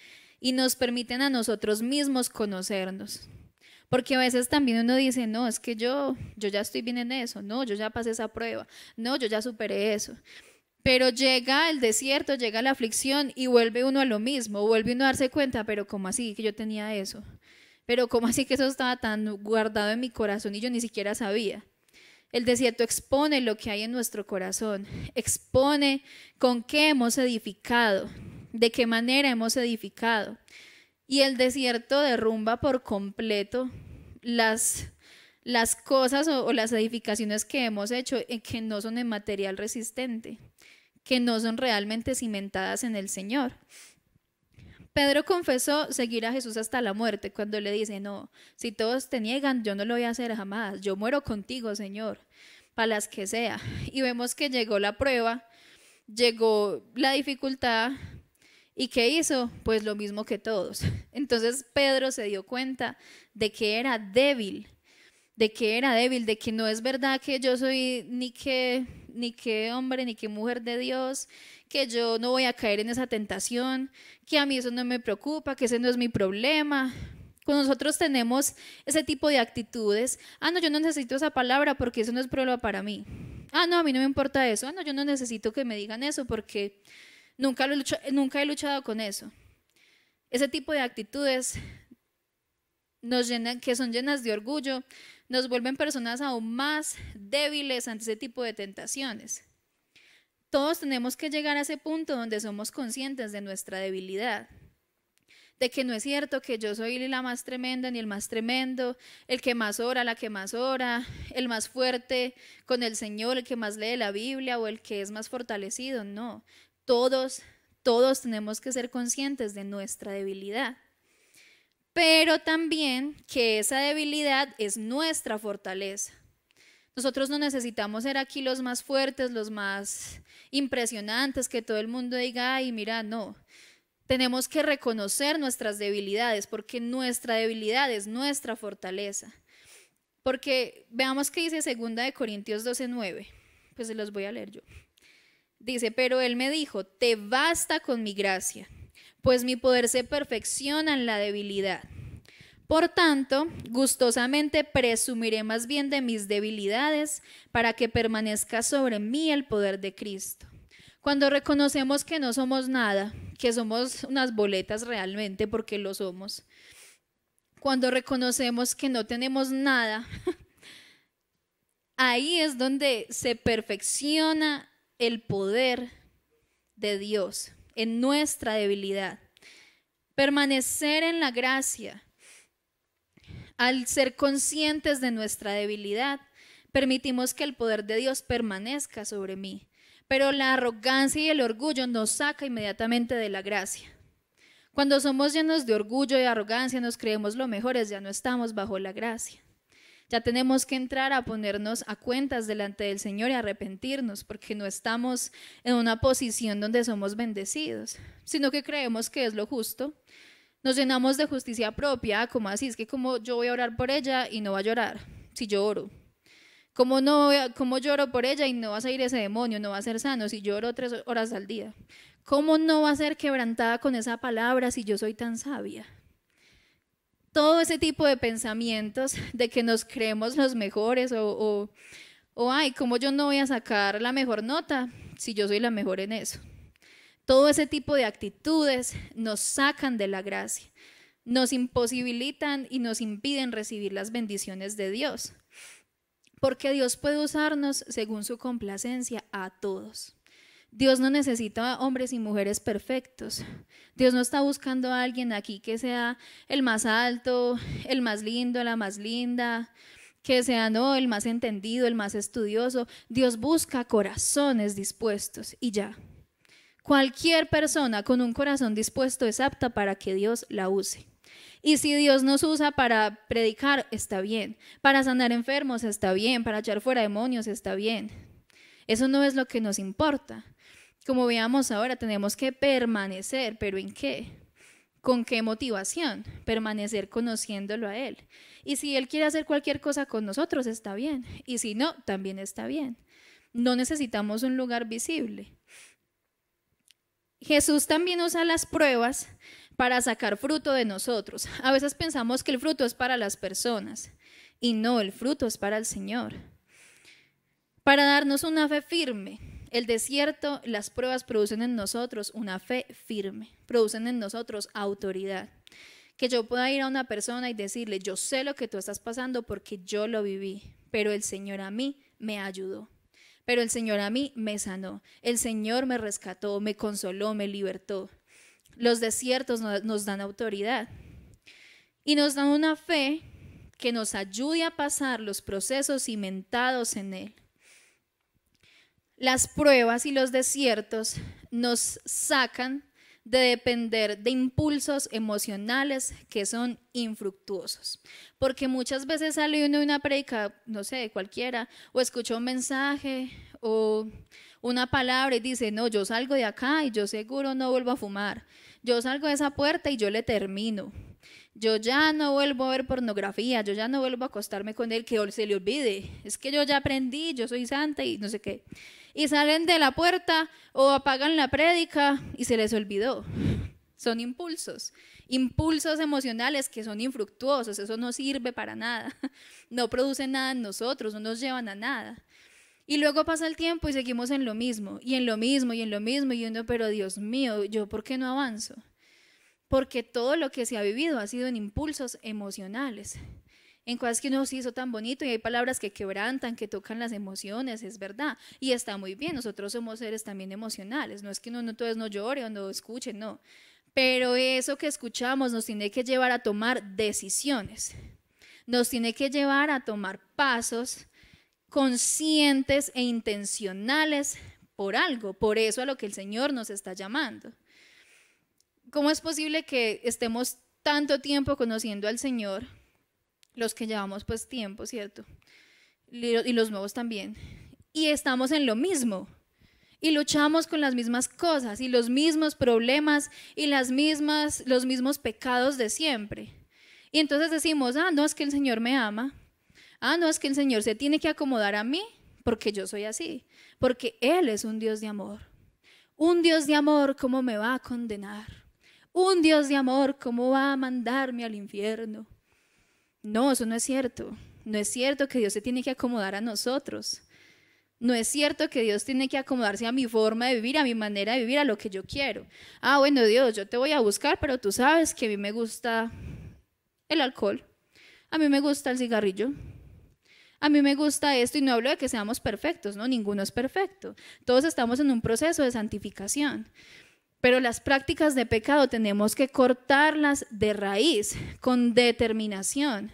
S1: y nos permiten a nosotros mismos conocernos. Porque a veces también uno dice, no, es que yo, yo ya estoy bien en eso, no, yo ya pasé esa prueba, no, yo ya superé eso. Pero llega el desierto, llega la aflicción y vuelve uno a lo mismo, vuelve uno a darse cuenta, pero ¿cómo así que yo tenía eso? Pero ¿cómo así que eso estaba tan guardado en mi corazón y yo ni siquiera sabía? El desierto expone lo que hay en nuestro corazón, expone con qué hemos edificado, de qué manera hemos edificado. Y el desierto derrumba por completo las, cosas o, las edificaciones que hemos hecho eh, que no son en material resistente que no son realmente cimentadas en el Señor. Pedro confesó seguir a Jesús hasta la muerte cuando le dice, no, si todos te niegan, yo no lo voy a hacer jamás, yo muero contigo, Señor, para las que sea. Y vemos que llegó la prueba, llegó la dificultad, ¿Y qué hizo? Pues lo mismo que todos. Entonces Pedro se dio cuenta de que era débil de que era débil, de que no es verdad que yo soy ni que, ni que hombre, ni qué mujer de Dios, que yo no voy a caer en esa tentación, que a mí eso no me preocupa, que ese no es mi problema. Cuando nosotros tenemos ese tipo de actitudes, ah, no, yo no necesito esa palabra porque eso no es problema para mí. Ah, no, a mí no me importa eso. Ah, no, yo no necesito que me digan eso porque nunca, he luchado, nunca he luchado con eso. Ese tipo de actitudes nos llenan, que son llenas de orgullo, nos vuelven personas aún más débiles ante ese tipo de tentaciones. Todos tenemos que llegar a ese punto donde somos conscientes de nuestra debilidad, de que no es cierto que yo soy la más tremenda ni el más tremendo, el que más ora, la que más ora, el más fuerte con el Señor, el que más lee la Biblia o el que es más fortalecido. No, todos, todos tenemos que ser conscientes de nuestra debilidad pero también que esa debilidad es nuestra fortaleza. Nosotros no necesitamos ser aquí los más fuertes, los más impresionantes, que todo el mundo diga, ay, mira, no. Tenemos que reconocer nuestras debilidades, porque nuestra debilidad es nuestra fortaleza. Porque veamos qué dice de Corintios 12:9. Pues se los voy a leer yo. Dice, pero él me dijo, te basta con mi gracia pues mi poder se perfecciona en la debilidad. Por tanto, gustosamente presumiré más bien de mis debilidades para que permanezca sobre mí el poder de Cristo. Cuando reconocemos que no somos nada, que somos unas boletas realmente porque lo somos, cuando reconocemos que no tenemos nada, ahí es donde se perfecciona el poder de Dios en nuestra debilidad. Permanecer en la gracia al ser conscientes de nuestra debilidad, permitimos que el poder de Dios permanezca sobre mí. Pero la arrogancia y el orgullo nos saca inmediatamente de la gracia. Cuando somos llenos de orgullo y arrogancia, nos creemos lo mejores, ya no estamos bajo la gracia. Ya tenemos que entrar a ponernos a cuentas delante del Señor y arrepentirnos, porque no estamos en una posición donde somos bendecidos, sino que creemos que es lo justo. Nos llenamos de justicia propia, como así, es que como yo voy a orar por ella y no va a llorar, si yo oro. ¿Cómo, no, ¿Cómo lloro por ella y no va a salir ese demonio, no va a ser sano si lloro tres horas al día? ¿Cómo no va a ser quebrantada con esa palabra si yo soy tan sabia? todo ese tipo de pensamientos de que nos creemos los mejores o, o, ay, ¿cómo yo no voy a sacar la mejor nota si yo soy la mejor en eso? Todo ese tipo de actitudes nos sacan de la gracia, nos imposibilitan y nos impiden recibir las bendiciones de Dios, porque Dios puede usarnos según su complacencia a todos. Dios no necesita hombres y mujeres perfectos. Dios no está buscando a alguien aquí que sea el más alto, el más lindo, la más linda, que sea no el más entendido, el más estudioso. Dios busca corazones dispuestos y ya. Cualquier persona con un corazón dispuesto es apta para que Dios la use. Y si Dios nos usa para predicar, está bien. Para sanar enfermos, está bien. Para echar fuera demonios, está bien. Eso no es lo que nos importa como veamos ahora, tenemos que permanecer, pero ¿en qué? ¿Con qué motivación? Permanecer conociéndolo a Él. Y si Él quiere hacer cualquier cosa con nosotros, está bien. Y si no, también está bien. No necesitamos un lugar visible. Jesús también usa las pruebas para sacar fruto de nosotros. A veces pensamos que el fruto es para las personas y no, el fruto es para el Señor. Para darnos una fe firme, el desierto, las pruebas producen en nosotros una fe firme, producen en nosotros autoridad. Que yo pueda ir a una persona y decirle, yo sé lo que tú estás pasando porque yo lo viví, pero el Señor a mí me ayudó. Pero el Señor a mí me sanó, el Señor me rescató, me consoló, me libertó. Los desiertos nos, dan autoridad y nos dan una fe que nos ayude a pasar los procesos cimentados en Él. Las pruebas y los desiertos nos sacan de depender de impulsos emocionales que son infructuosos. Porque muchas veces sale uno de una predica, no sé, cualquiera, o escucha un mensaje o una palabra y dice, no, yo salgo de acá y yo seguro no vuelvo a fumar. Yo salgo de esa puerta y yo le termino. Yo ya no vuelvo a ver pornografía, yo ya no vuelvo a acostarme con él, que se le olvide. Es que yo ya aprendí, yo soy santa y no sé qué y salen de la puerta o apagan la prédica y se les olvidó. Son impulsos, impulsos emocionales que son infructuosos, eso no sirve para nada, no produce nada en nosotros, no nos llevan a nada. Y luego pasa el tiempo y seguimos en lo mismo, y en lo mismo, y en lo mismo, y uno, pero Dios mío, ¿yo por qué no avanzo? Porque todo lo que se ha vivido ha sido en impulsos emocionales en cosas que uno se hizo tan bonito y hay palabras que quebrantan, que tocan las emociones, es verdad. Y está muy bien, nosotros somos seres también emocionales, no es que uno no, entonces no llore o no escuche, no. Pero eso que escuchamos nos tiene que llevar a tomar decisiones, nos tiene que llevar a tomar pasos conscientes e intencionales por algo, por eso a lo que el Señor nos está llamando. ¿Cómo es posible que estemos tanto tiempo conociendo al Señor, los que llevamos pues tiempo, ¿cierto? Y los nuevos también. Y estamos en lo mismo. Y luchamos con las mismas cosas y los mismos problemas y las mismas, los mismos pecados de siempre. Y entonces decimos, ah, no es que el Señor me ama. Ah, no es que el Señor se tiene que acomodar a mí porque yo soy así. Porque Él es un Dios de amor. Un Dios de amor, ¿cómo me va a condenar? Un Dios de amor, ¿cómo va a mandarme al infierno? No, eso no es cierto. No es cierto que Dios se tiene que acomodar a nosotros. No es cierto que Dios tiene que acomodarse a mi forma de vivir, a mi manera de vivir, a lo que yo quiero. Ah, bueno, Dios, yo te voy a buscar, pero tú sabes que a mí me gusta el alcohol, a mí me gusta el cigarrillo, a mí me gusta esto y no hablo de que seamos perfectos, no, ninguno es perfecto. Todos estamos en un proceso de santificación. Pero las prácticas de pecado tenemos que cortarlas de raíz, con determinación.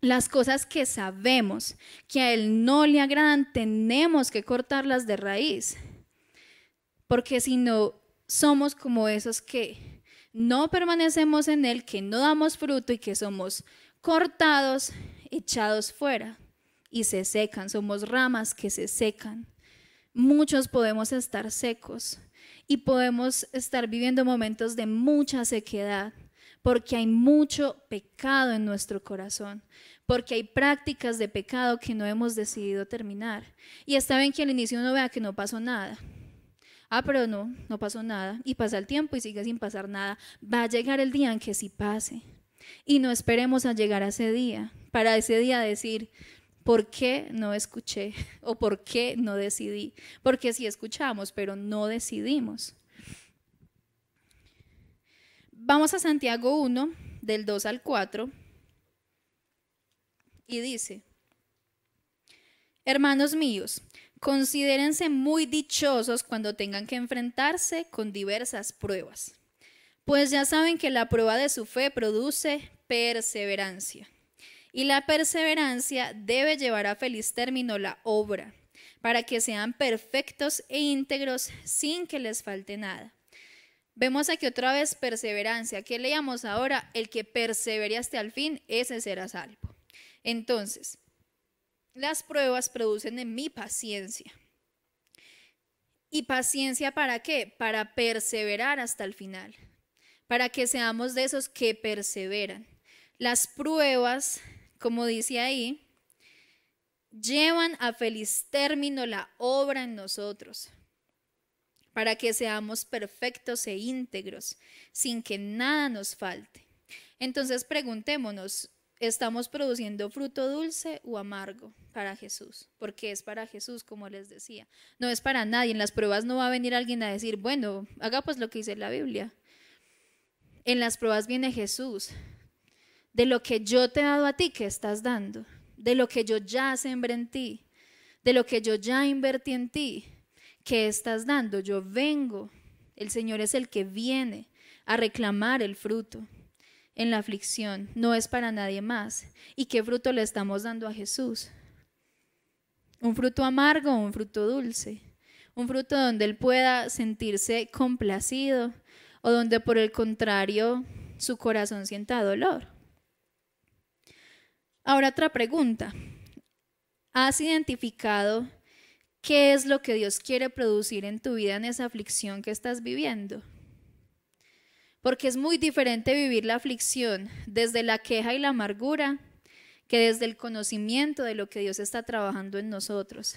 S1: Las cosas que sabemos que a Él no le agradan, tenemos que cortarlas de raíz. Porque si no, somos como esos que no permanecemos en Él, que no damos fruto y que somos cortados, echados fuera y se secan. Somos ramas que se secan. Muchos podemos estar secos y podemos estar viviendo momentos de mucha sequedad porque hay mucho pecado en nuestro corazón, porque hay prácticas de pecado que no hemos decidido terminar. Y está bien que al inicio uno vea que no pasó nada. Ah, pero no, no pasó nada. Y pasa el tiempo y sigue sin pasar nada. Va a llegar el día en que sí pase. Y no esperemos a llegar a ese día, para ese día decir, ¿Por qué no escuché o por qué no decidí? Porque sí escuchamos, pero no decidimos. Vamos a Santiago 1, del 2 al 4, y dice, hermanos míos, considérense muy dichosos cuando tengan que enfrentarse con diversas pruebas, pues ya saben que la prueba de su fe produce perseverancia. Y la perseverancia debe llevar a feliz término la obra, para que sean perfectos e íntegros sin que les falte nada. Vemos aquí otra vez perseverancia. ¿Qué leíamos ahora? El que persevere hasta el fin, ese será salvo. Entonces, las pruebas producen en mí paciencia. ¿Y paciencia para qué? Para perseverar hasta el final, para que seamos de esos que perseveran. Las pruebas como dice ahí, llevan a feliz término la obra en nosotros, para que seamos perfectos e íntegros, sin que nada nos falte. Entonces preguntémonos, ¿estamos produciendo fruto dulce o amargo para Jesús? Porque es para Jesús, como les decía. No es para nadie. En las pruebas no va a venir alguien a decir, bueno, haga pues lo que dice la Biblia. En las pruebas viene Jesús de lo que yo te he dado a ti que estás dando, de lo que yo ya sembré en ti, de lo que yo ya invertí en ti que estás dando. Yo vengo, el Señor es el que viene a reclamar el fruto en la aflicción, no es para nadie más. ¿Y qué fruto le estamos dando a Jesús? ¿Un fruto amargo o un fruto dulce? ¿Un fruto donde Él pueda sentirse complacido o donde por el contrario su corazón sienta dolor? Ahora otra pregunta. ¿Has identificado qué es lo que Dios quiere producir en tu vida en esa aflicción que estás viviendo? Porque es muy diferente vivir la aflicción desde la queja y la amargura que desde el conocimiento de lo que Dios está trabajando en nosotros.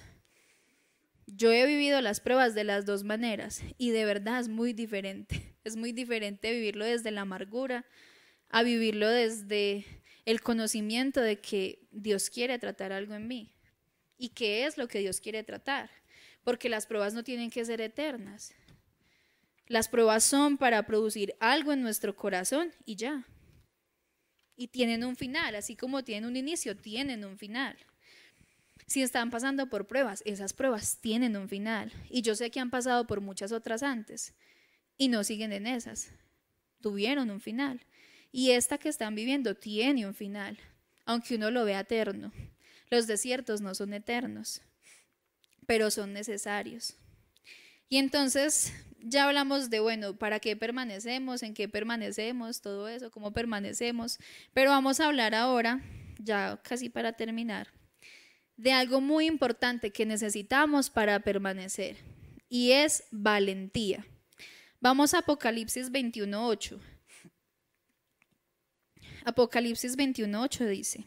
S1: Yo he vivido las pruebas de las dos maneras y de verdad es muy diferente. Es muy diferente vivirlo desde la amargura a vivirlo desde el conocimiento de que Dios quiere tratar algo en mí y qué es lo que Dios quiere tratar, porque las pruebas no tienen que ser eternas. Las pruebas son para producir algo en nuestro corazón y ya. Y tienen un final, así como tienen un inicio, tienen un final. Si están pasando por pruebas, esas pruebas tienen un final. Y yo sé que han pasado por muchas otras antes y no siguen en esas. Tuvieron un final. Y esta que están viviendo tiene un final, aunque uno lo vea eterno. Los desiertos no son eternos, pero son necesarios. Y entonces ya hablamos de, bueno, ¿para qué permanecemos? ¿En qué permanecemos? Todo eso, ¿cómo permanecemos? Pero vamos a hablar ahora, ya casi para terminar, de algo muy importante que necesitamos para permanecer, y es valentía. Vamos a Apocalipsis 21.8. Apocalipsis 21.8 dice,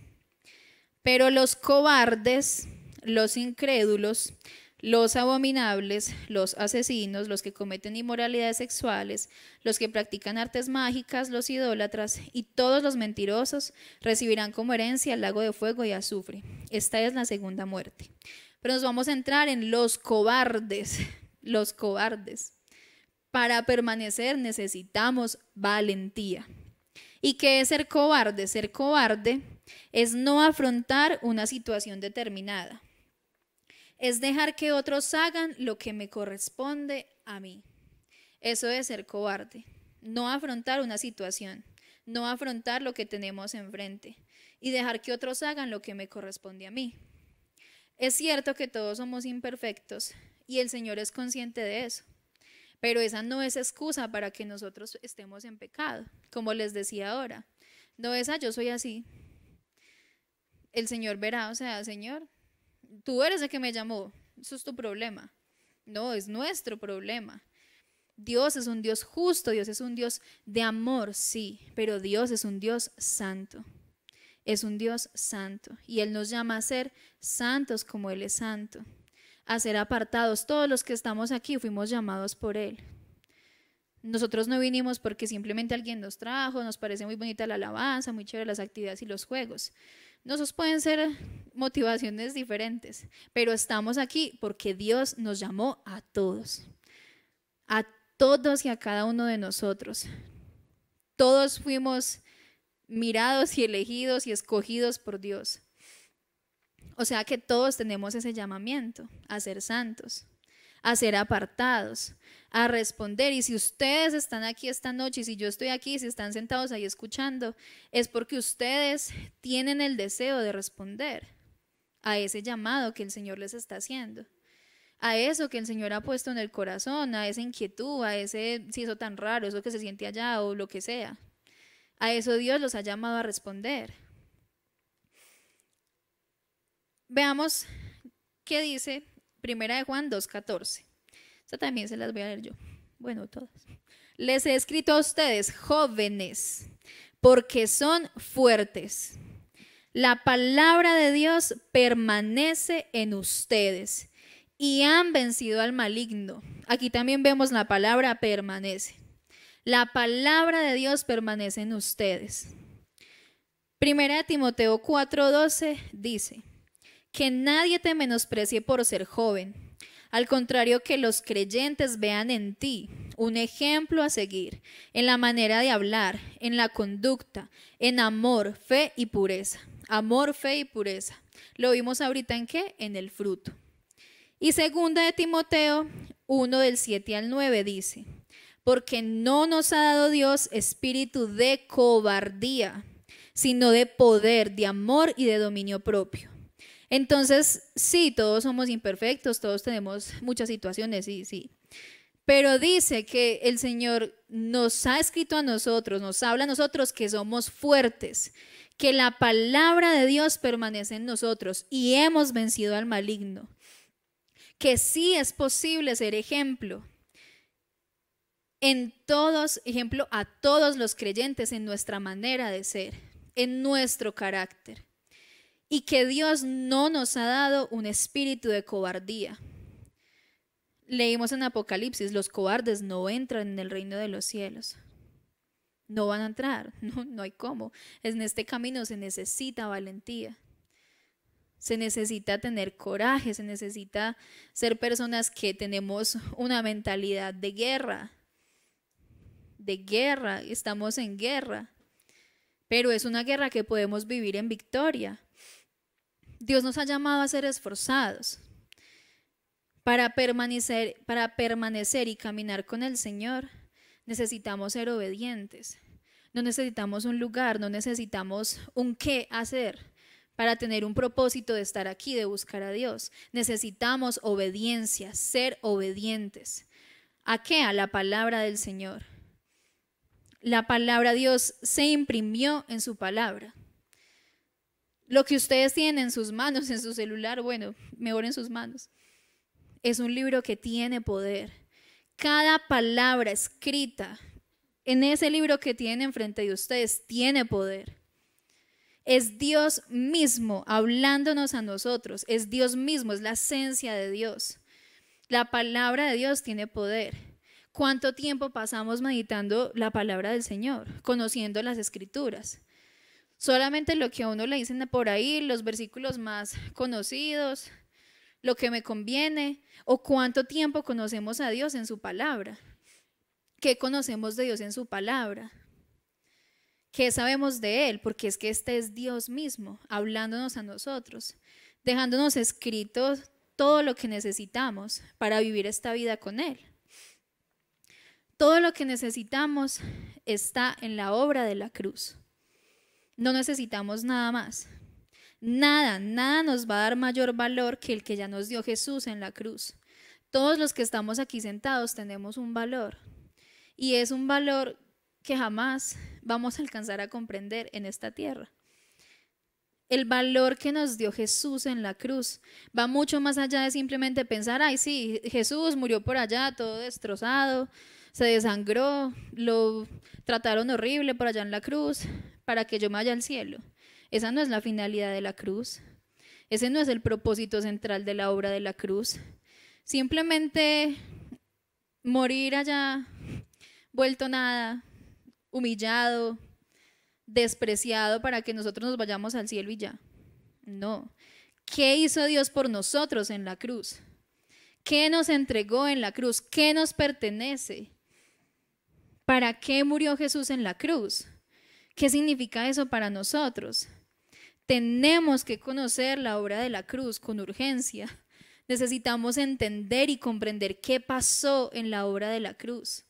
S1: pero los cobardes, los incrédulos, los abominables, los asesinos, los que cometen inmoralidades sexuales, los que practican artes mágicas, los idólatras y todos los mentirosos recibirán como herencia el lago de fuego y azufre. Esta es la segunda muerte. Pero nos vamos a entrar en los cobardes, los cobardes. Para permanecer necesitamos valentía. ¿Y qué es ser cobarde? Ser cobarde es no afrontar una situación determinada. Es dejar que otros hagan lo que me corresponde a mí. Eso es ser cobarde. No afrontar una situación. No afrontar lo que tenemos enfrente. Y dejar que otros hagan lo que me corresponde a mí. Es cierto que todos somos imperfectos y el Señor es consciente de eso. Pero esa no es excusa para que nosotros estemos en pecado, como les decía ahora. No esa, ah, yo soy así. El Señor verá, o sea, Señor, tú eres el que me llamó, eso es tu problema. No, es nuestro problema. Dios es un Dios justo, Dios es un Dios de amor, sí, pero Dios es un Dios santo. Es un Dios santo y Él nos llama a ser santos como Él es santo a ser apartados. Todos los que estamos aquí fuimos llamados por Él. Nosotros no vinimos porque simplemente alguien nos trajo, nos parece muy bonita la alabanza, muy chévere las actividades y los juegos. Nosotros pueden ser motivaciones diferentes, pero estamos aquí porque Dios nos llamó a todos, a todos y a cada uno de nosotros. Todos fuimos mirados y elegidos y escogidos por Dios. O sea que todos tenemos ese llamamiento a ser santos, a ser apartados, a responder. Y si ustedes están aquí esta noche, y si yo estoy aquí, si están sentados ahí escuchando, es porque ustedes tienen el deseo de responder a ese llamado que el Señor les está haciendo, a eso que el Señor ha puesto en el corazón, a esa inquietud, a ese, si eso tan raro, eso que se siente allá o lo que sea. A eso Dios los ha llamado a responder. Veamos qué dice Primera de Juan 2.14. Esta también se las voy a leer yo. Bueno, todas. Les he escrito a ustedes, jóvenes, porque son fuertes. La palabra de Dios permanece en ustedes y han vencido al maligno. Aquí también vemos la palabra permanece. La palabra de Dios permanece en ustedes. Primera de Timoteo 4:12 dice, que nadie te menosprecie por ser joven. Al contrario, que los creyentes vean en ti un ejemplo a seguir, en la manera de hablar, en la conducta, en amor, fe y pureza. Amor, fe y pureza. Lo vimos ahorita en qué? En el fruto. Y segunda de Timoteo 1 del 7 al 9 dice, porque no nos ha dado Dios espíritu de cobardía, sino de poder, de amor y de dominio propio. Entonces, sí, todos somos imperfectos, todos tenemos muchas situaciones, sí, sí. Pero dice que el Señor nos ha escrito a nosotros, nos habla a nosotros que somos fuertes, que la palabra de Dios permanece en nosotros y hemos vencido al maligno, que sí es posible ser ejemplo en todos, ejemplo a todos los creyentes en nuestra manera de ser, en nuestro carácter y que Dios no nos ha dado un espíritu de cobardía. Leímos en Apocalipsis, los cobardes no entran en el reino de los cielos. No van a entrar, no, no hay cómo. En este camino se necesita valentía, se necesita tener coraje, se necesita ser personas que tenemos una mentalidad de guerra, de guerra, estamos en guerra, pero es una guerra que podemos vivir en victoria. Dios nos ha llamado a ser esforzados para permanecer, para permanecer y caminar con el Señor. Necesitamos ser obedientes. No necesitamos un lugar, no necesitamos un qué hacer para tener un propósito de estar aquí, de buscar a Dios. Necesitamos obediencia, ser obedientes. ¿A qué? A la palabra del Señor. La palabra Dios se imprimió en su palabra. Lo que ustedes tienen en sus manos, en su celular, bueno, mejor en sus manos. Es un libro que tiene poder. Cada palabra escrita en ese libro que tienen frente de ustedes tiene poder. Es Dios mismo hablándonos a nosotros. Es Dios mismo, es la esencia de Dios. La palabra de Dios tiene poder. ¿Cuánto tiempo pasamos meditando la palabra del Señor, conociendo las escrituras? solamente lo que a uno le dicen por ahí, los versículos más conocidos, lo que me conviene, o cuánto tiempo conocemos a Dios en su palabra, qué conocemos de Dios en su palabra, qué sabemos de Él, porque es que este es Dios mismo, hablándonos a nosotros, dejándonos escritos todo lo que necesitamos para vivir esta vida con Él. Todo lo que necesitamos está en la obra de la cruz. No necesitamos nada más. Nada, nada nos va a dar mayor valor que el que ya nos dio Jesús en la cruz. Todos los que estamos aquí sentados tenemos un valor. Y es un valor que jamás vamos a alcanzar a comprender en esta tierra. El valor que nos dio Jesús en la cruz va mucho más allá de simplemente pensar, ay, sí, Jesús murió por allá, todo destrozado, se desangró, lo trataron horrible por allá en la cruz, para que yo me vaya al cielo. Esa no es la finalidad de la cruz. Ese no es el propósito central de la obra de la cruz. Simplemente morir allá, vuelto nada, humillado, despreciado para que nosotros nos vayamos al cielo y ya. No. ¿Qué hizo Dios por nosotros en la cruz? ¿Qué nos entregó en la cruz? ¿Qué nos pertenece? ¿Para qué murió Jesús en la cruz? ¿Qué significa eso para nosotros? Tenemos que conocer la obra de la cruz con urgencia. Necesitamos entender y comprender qué pasó en la obra de la cruz,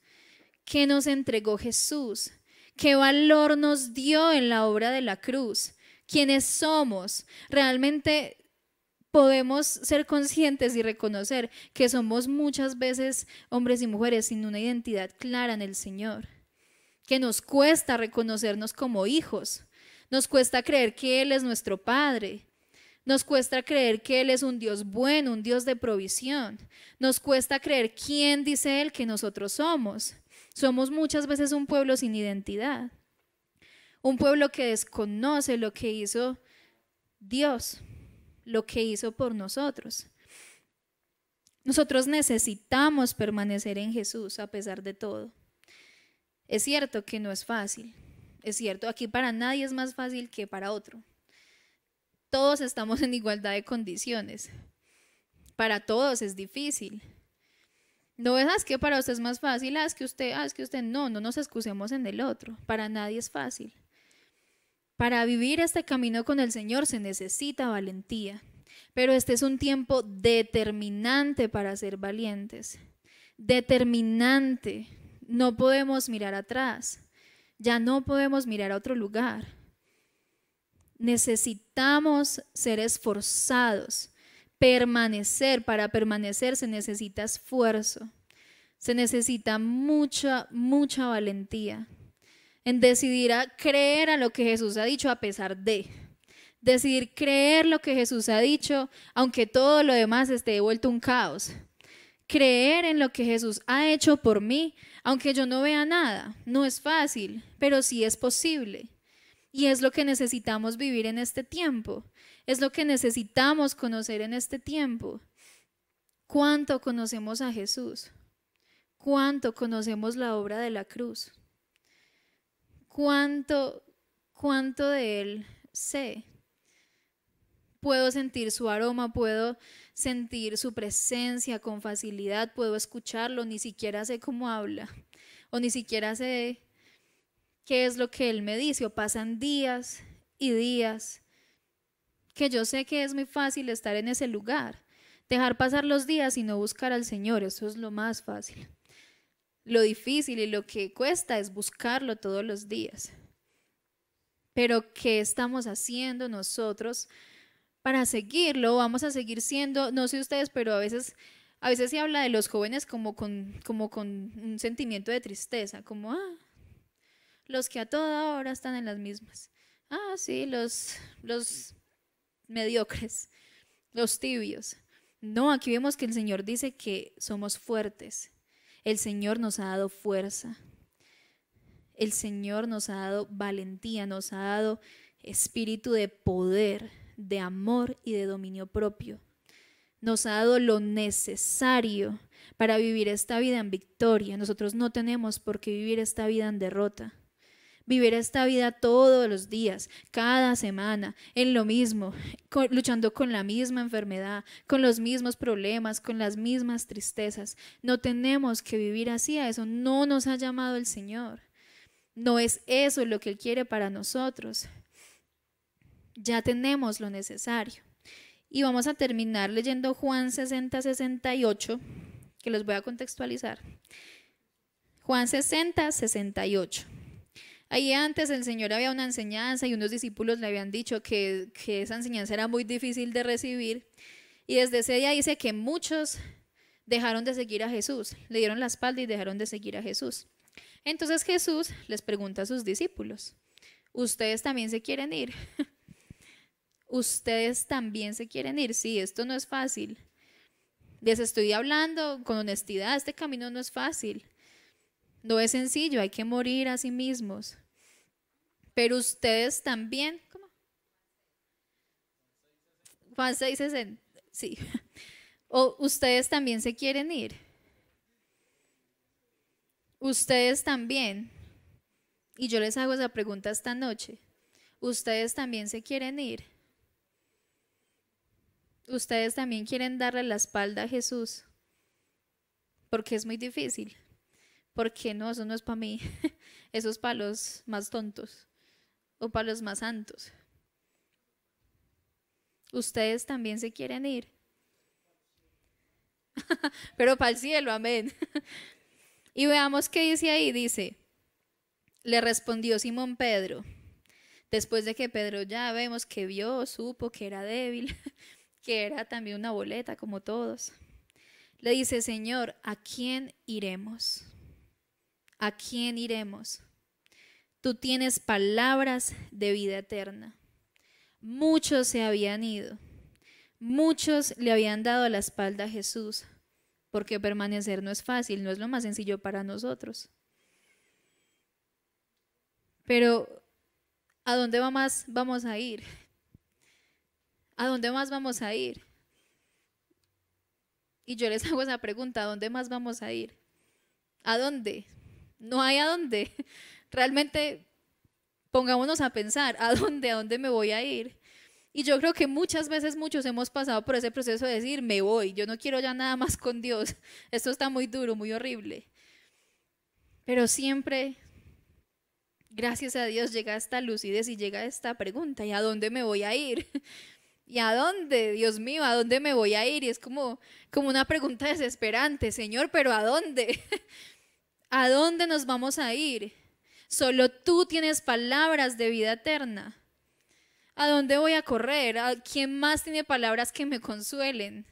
S1: qué nos entregó Jesús, qué valor nos dio en la obra de la cruz, quiénes somos. Realmente podemos ser conscientes y reconocer que somos muchas veces hombres y mujeres sin una identidad clara en el Señor que nos cuesta reconocernos como hijos, nos cuesta creer que Él es nuestro Padre, nos cuesta creer que Él es un Dios bueno, un Dios de provisión, nos cuesta creer quién dice Él que nosotros somos. Somos muchas veces un pueblo sin identidad, un pueblo que desconoce lo que hizo Dios, lo que hizo por nosotros. Nosotros necesitamos permanecer en Jesús a pesar de todo. Es cierto que no es fácil, es cierto, aquí para nadie es más fácil que para otro. Todos estamos en igualdad de condiciones. Para todos es difícil. No es ah, que para usted es más fácil, ah, es que usted, ah, es que usted, no, no nos excusemos en el otro. Para nadie es fácil. Para vivir este camino con el Señor se necesita valentía, pero este es un tiempo determinante para ser valientes. Determinante no podemos mirar atrás, ya no podemos mirar a otro lugar. Necesitamos ser esforzados, permanecer. Para permanecer se necesita esfuerzo, se necesita mucha, mucha valentía en decidir a creer a lo que Jesús ha dicho a pesar de. Decidir creer lo que Jesús ha dicho, aunque todo lo demás esté vuelto un caos creer en lo que Jesús ha hecho por mí, aunque yo no vea nada. No es fácil, pero sí es posible. Y es lo que necesitamos vivir en este tiempo. Es lo que necesitamos conocer en este tiempo. ¿Cuánto conocemos a Jesús? ¿Cuánto conocemos la obra de la cruz? ¿Cuánto, cuánto de Él sé? Puedo sentir su aroma, puedo sentir su presencia con facilidad, puedo escucharlo, ni siquiera sé cómo habla o ni siquiera sé qué es lo que él me dice o pasan días y días que yo sé que es muy fácil estar en ese lugar, dejar pasar los días y no buscar al Señor, eso es lo más fácil. Lo difícil y lo que cuesta es buscarlo todos los días. Pero ¿qué estamos haciendo nosotros para seguirlo, vamos a seguir siendo, no sé ustedes, pero a veces a veces se habla de los jóvenes como con, como con un sentimiento de tristeza, como, ah, los que a toda hora están en las mismas. Ah, sí, los, los mediocres, los tibios. No, aquí vemos que el Señor dice que somos fuertes. El Señor nos ha dado fuerza. El Señor nos ha dado valentía, nos ha dado espíritu de poder de amor y de dominio propio. Nos ha dado lo necesario para vivir esta vida en victoria. Nosotros no tenemos por qué vivir esta vida en derrota. Vivir esta vida todos los días, cada semana, en lo mismo, luchando con la misma enfermedad, con los mismos problemas, con las mismas tristezas. No tenemos que vivir así, a eso no nos ha llamado el Señor. No es eso lo que Él quiere para nosotros ya tenemos lo necesario. Y vamos a terminar leyendo Juan 60, 68, que los voy a contextualizar. Juan 60, 68. Ahí antes el Señor había una enseñanza y unos discípulos le habían dicho que, esa enseñanza era muy difícil de recibir. Y desde ese día dice que muchos dejaron de seguir a Jesús, le dieron la espalda y dejaron de seguir a Jesús. Entonces Jesús les pregunta a sus discípulos, ¿ustedes también se quieren ir? ustedes también se quieren ir. Sí, esto no es fácil. Les estoy hablando con honestidad, este camino no es fácil. No es sencillo, hay que morir a sí mismos. Pero ustedes también, ¿cómo? Juan sí. O ustedes también se quieren ir. Ustedes también. Y yo les hago esa pregunta esta noche. Ustedes también se quieren ir ustedes también quieren darle la espalda a Jesús, porque es muy difícil, porque no, eso no es para mí, eso es para los más tontos o para los más santos. Ustedes también se quieren ir, pero para el cielo, amén. y veamos qué dice ahí, dice, le respondió Simón Pedro. Después de que Pedro ya vemos que vio, supo que era débil, que era también una boleta como todos, le dice, Señor, ¿a quién iremos? ¿A quién iremos? Tú tienes palabras de vida eterna. Muchos se habían ido, muchos le habían dado la espalda a Jesús, porque permanecer no es fácil, no es lo más sencillo para nosotros. Pero ¿a dónde vamos a ir? ¿A dónde más vamos a ir? Y yo les hago esa pregunta, ¿a dónde más vamos a ir? ¿A dónde? No hay a dónde. Realmente pongámonos a pensar, ¿a dónde? ¿A dónde me voy a ir? Y yo creo que muchas veces muchos hemos pasado por ese proceso de decir, me voy, yo no quiero ya nada más con Dios, esto está muy duro, muy horrible. Pero siempre, gracias a Dios, llega esta lucidez y llega esta pregunta, ¿y a dónde me voy a ir? ¿Y a dónde? Dios mío, ¿a dónde me voy a ir? Y es como, como una pregunta desesperante, Señor, pero ¿a dónde? ¿A dónde nos vamos a ir? Solo tú tienes palabras de vida eterna. ¿A dónde voy a correr? ¿Quién más tiene palabras que me consuelen?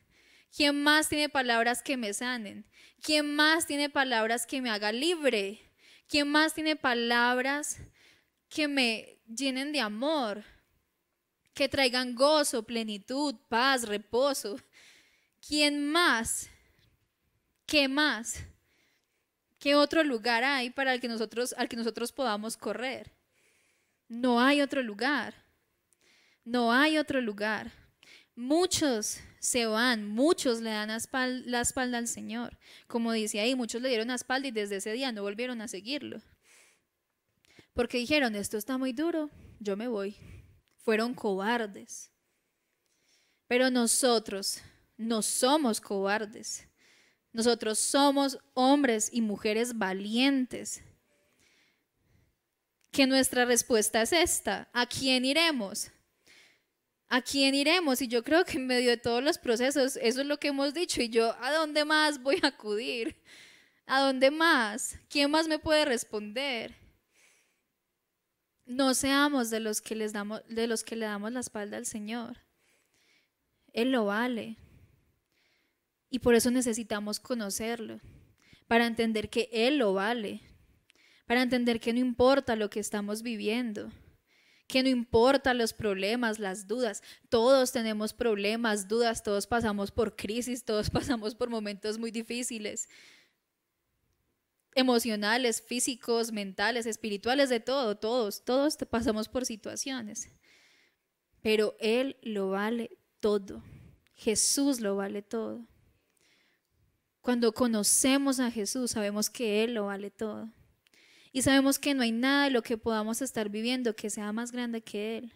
S1: ¿Quién más tiene palabras que me sanen? ¿Quién más tiene palabras que me haga libre? ¿Quién más tiene palabras que me llenen de amor? que traigan gozo, plenitud, paz, reposo. ¿Quién más? ¿Qué más? ¿Qué otro lugar hay para el que nosotros, al que nosotros podamos correr? No hay otro lugar. No hay otro lugar. Muchos se van, muchos le dan la espalda, al Señor. Como dice ahí, muchos le dieron la espalda y desde ese día no volvieron a seguirlo. Porque dijeron, esto está muy duro, yo me voy fueron cobardes. Pero nosotros no somos cobardes. Nosotros somos hombres y mujeres valientes. Que nuestra respuesta es esta. ¿A quién iremos? ¿A quién iremos? Y yo creo que en medio de todos los procesos, eso es lo que hemos dicho. Y yo, ¿a dónde más voy a acudir? ¿A dónde más? ¿Quién más me puede responder? no seamos de los que les damos, de los que le damos la espalda al Señor. Él lo vale. Y por eso necesitamos conocerlo, para entender que Él lo vale, para entender que no importa lo que estamos viviendo, que no importa los problemas, las dudas, todos tenemos problemas, dudas, todos pasamos por crisis, todos pasamos por momentos muy difíciles emocionales, físicos, mentales, espirituales, de todo, todos, todos pasamos por situaciones. Pero Él lo vale todo. Jesús lo vale todo. Cuando conocemos a Jesús, sabemos que Él lo vale todo. Y sabemos que no hay nada de lo que podamos estar viviendo que sea más grande que Él.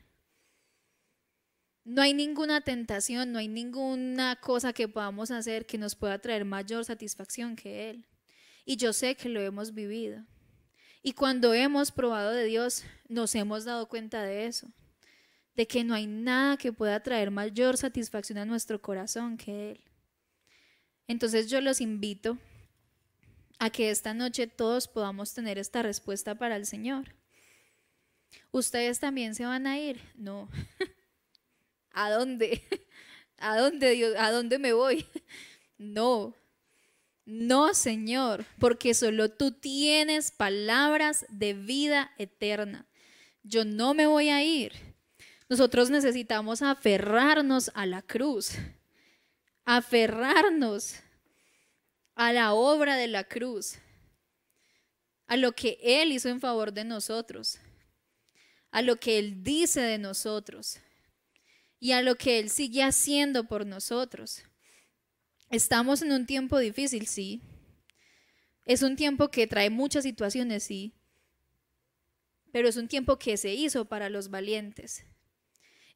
S1: No hay ninguna tentación, no hay ninguna cosa que podamos hacer que nos pueda traer mayor satisfacción que Él. Y yo sé que lo hemos vivido. Y cuando hemos probado de Dios, nos hemos dado cuenta de eso, de que no hay nada que pueda traer mayor satisfacción a nuestro corazón que Él. Entonces yo los invito a que esta noche todos podamos tener esta respuesta para el Señor. ¿Ustedes también se van a ir? No. ¿A dónde? ¿A dónde, Dios? ¿A dónde me voy? No. No, Señor, porque solo tú tienes palabras de vida eterna. Yo no me voy a ir. Nosotros necesitamos aferrarnos a la cruz, aferrarnos a la obra de la cruz, a lo que Él hizo en favor de nosotros, a lo que Él dice de nosotros y a lo que Él sigue haciendo por nosotros. Estamos en un tiempo difícil, sí. Es un tiempo que trae muchas situaciones, sí. Pero es un tiempo que se hizo para los valientes.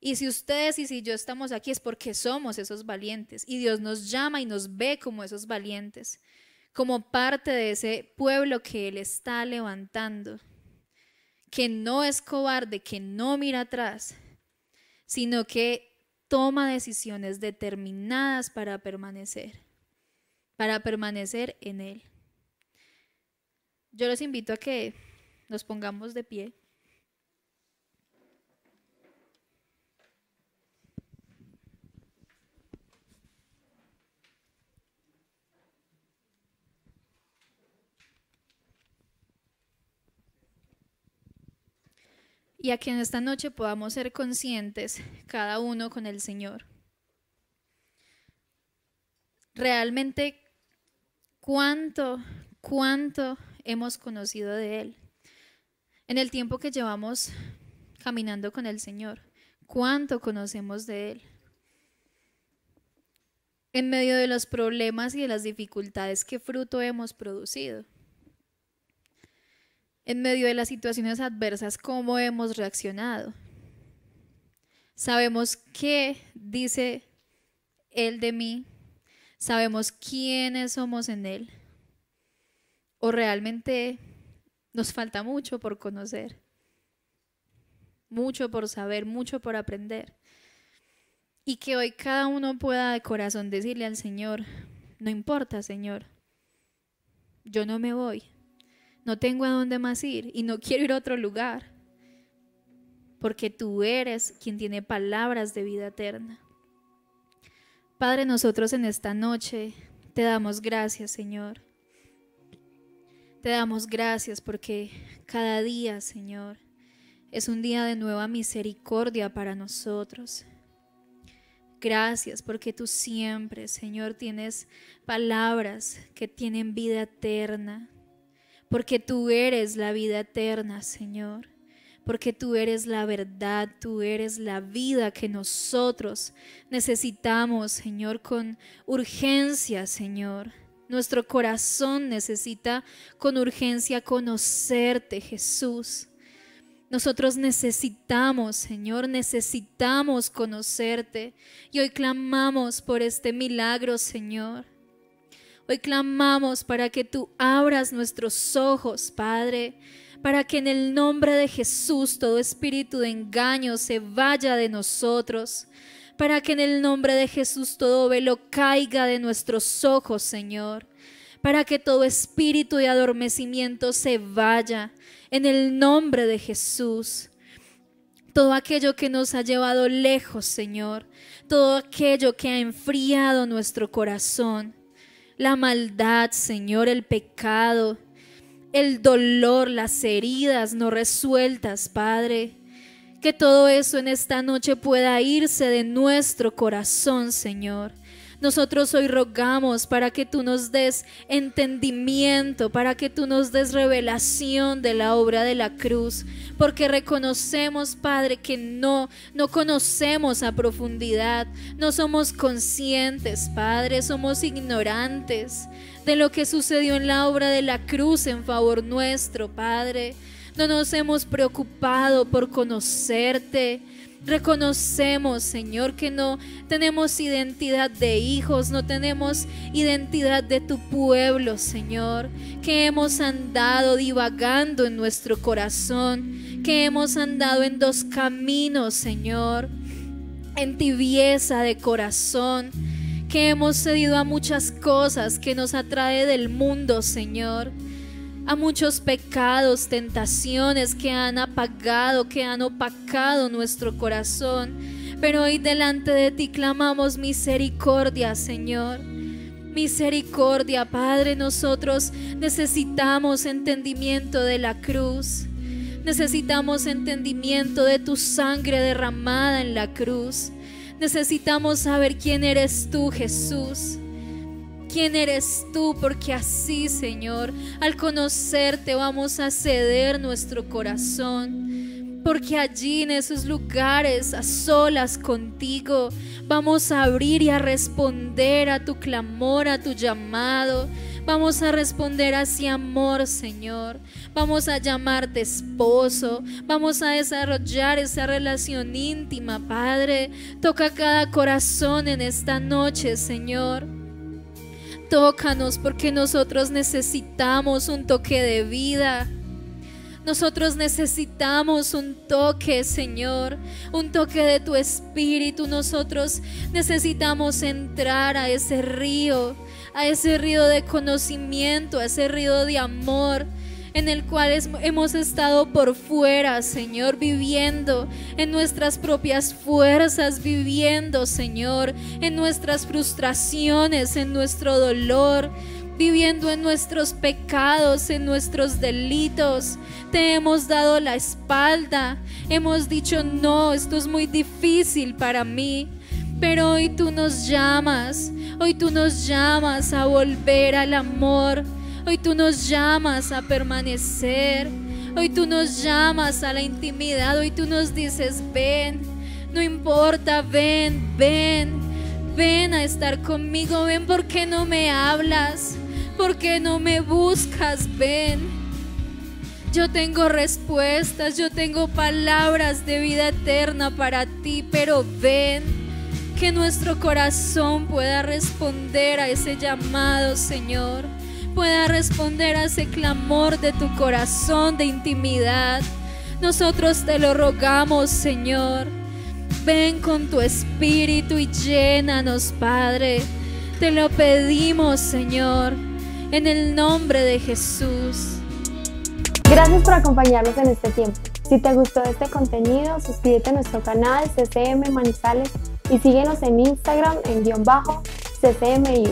S1: Y si ustedes y si yo estamos aquí es porque somos esos valientes. Y Dios nos llama y nos ve como esos valientes, como parte de ese pueblo que Él está levantando, que no es cobarde, que no mira atrás, sino que toma decisiones determinadas para permanecer, para permanecer en Él. Yo los invito a que nos pongamos de pie. y a que en esta noche podamos ser conscientes cada uno con el Señor. Realmente, cuánto, cuánto hemos conocido de Él en el tiempo que llevamos caminando con el Señor. Cuánto conocemos de Él. En medio de los problemas y de las dificultades, ¿qué fruto hemos producido? en medio de las situaciones adversas, cómo hemos reaccionado. Sabemos qué dice Él de mí, sabemos quiénes somos en Él, o realmente nos falta mucho por conocer, mucho por saber, mucho por aprender. Y que hoy cada uno pueda de corazón decirle al Señor, no importa, Señor, yo no me voy, no tengo a dónde más ir y no quiero ir a otro lugar, porque tú eres quien tiene palabras de vida eterna. Padre, nosotros en esta noche te damos gracias, Señor. Te damos gracias porque cada día, Señor, es un día de nueva misericordia para nosotros. Gracias porque tú siempre, Señor, tienes palabras que tienen vida eterna porque tú eres la vida eterna, Señor, porque tú eres la verdad, tú eres la vida que nosotros necesitamos, Señor, con urgencia, Señor. Nuestro corazón necesita con urgencia conocerte, Jesús. Nosotros necesitamos, Señor, necesitamos conocerte. Y hoy clamamos por este milagro, Señor. Y clamamos para que tú abras nuestros ojos, Padre, para que en el nombre de Jesús todo espíritu de engaño se vaya de nosotros, para que en el nombre de Jesús todo velo caiga de nuestros ojos, Señor para que todo espíritu de adormecimiento se vaya en el nombre de Jesús. Todo aquello que nos ha llevado lejos, Señor, todo aquello que ha enfriado nuestro corazón, la maldad, Señor, el pecado, el dolor, las heridas no resueltas, Padre. Que todo eso en esta noche pueda irse de nuestro corazón, Señor. Nosotros hoy rogamos para que tú nos des entendimiento, para que tú nos des revelación de la obra de la cruz, porque reconocemos, Padre, que no, no conocemos a profundidad, no somos conscientes, Padre, somos ignorantes de lo que sucedió en la obra de la cruz en favor nuestro, Padre. No nos hemos preocupado por conocerte, Reconocemos, Señor, que no tenemos identidad de hijos, no tenemos identidad de tu pueblo, Señor, que hemos andado divagando en nuestro corazón, que hemos andado en dos caminos, Señor, en tibieza de corazón, que hemos cedido a muchas cosas que nos atrae del mundo, Señor a muchos pecados, tentaciones que han apagado, que han opacado nuestro corazón. Pero hoy delante de ti clamamos misericordia, Señor. Misericordia, Padre, nosotros necesitamos entendimiento de la cruz. Necesitamos entendimiento de tu sangre derramada en la cruz. Necesitamos saber quién eres tú, Jesús quién eres tú, porque así, Señor, al conocerte vamos a ceder nuestro corazón. Porque allí en esos lugares, a solas contigo, vamos a abrir y a responder a tu clamor, a tu llamado. Vamos a responder así amor, Señor. Vamos a llamarte esposo. Vamos a desarrollar esa relación íntima, Padre. Toca cada corazón en esta noche, Señor tócanos porque nosotros necesitamos un toque de vida. Nosotros necesitamos un toque, Señor, un toque de tu espíritu. Nosotros necesitamos entrar a ese río, a ese río de conocimiento, a ese río de amor, en el cual hemos estado por fuera, Señor, viviendo en nuestras propias fuerzas, viviendo, Señor, en nuestras frustraciones, en nuestro dolor viviendo en nuestros pecados, en nuestros delitos. Te hemos dado la espalda, hemos dicho, no, esto es muy difícil para mí. Pero hoy tú nos llamas, hoy tú nos llamas a volver al amor Hoy tú nos llamas a permanecer. Hoy tú nos llamas a la intimidad. Hoy tú nos dices, ven, no importa, ven, ven, ven a estar conmigo. Ven porque no me hablas, porque no me buscas, ven. Yo tengo respuestas, yo tengo palabras de vida eterna para ti, pero ven que nuestro corazón pueda responder a ese llamado, Señor pueda responder a ese clamor de tu corazón de intimidad. Nosotros te lo rogamos, Señor. Ven con tu espíritu y llénanos, Padre. Te lo pedimos, Señor, en el nombre de Jesús. Gracias por acompañarnos en este tiempo. Si te gustó este contenido, suscríbete a nuestro canal CCM Manizales y síguenos en Instagram en guión bajo CCMI.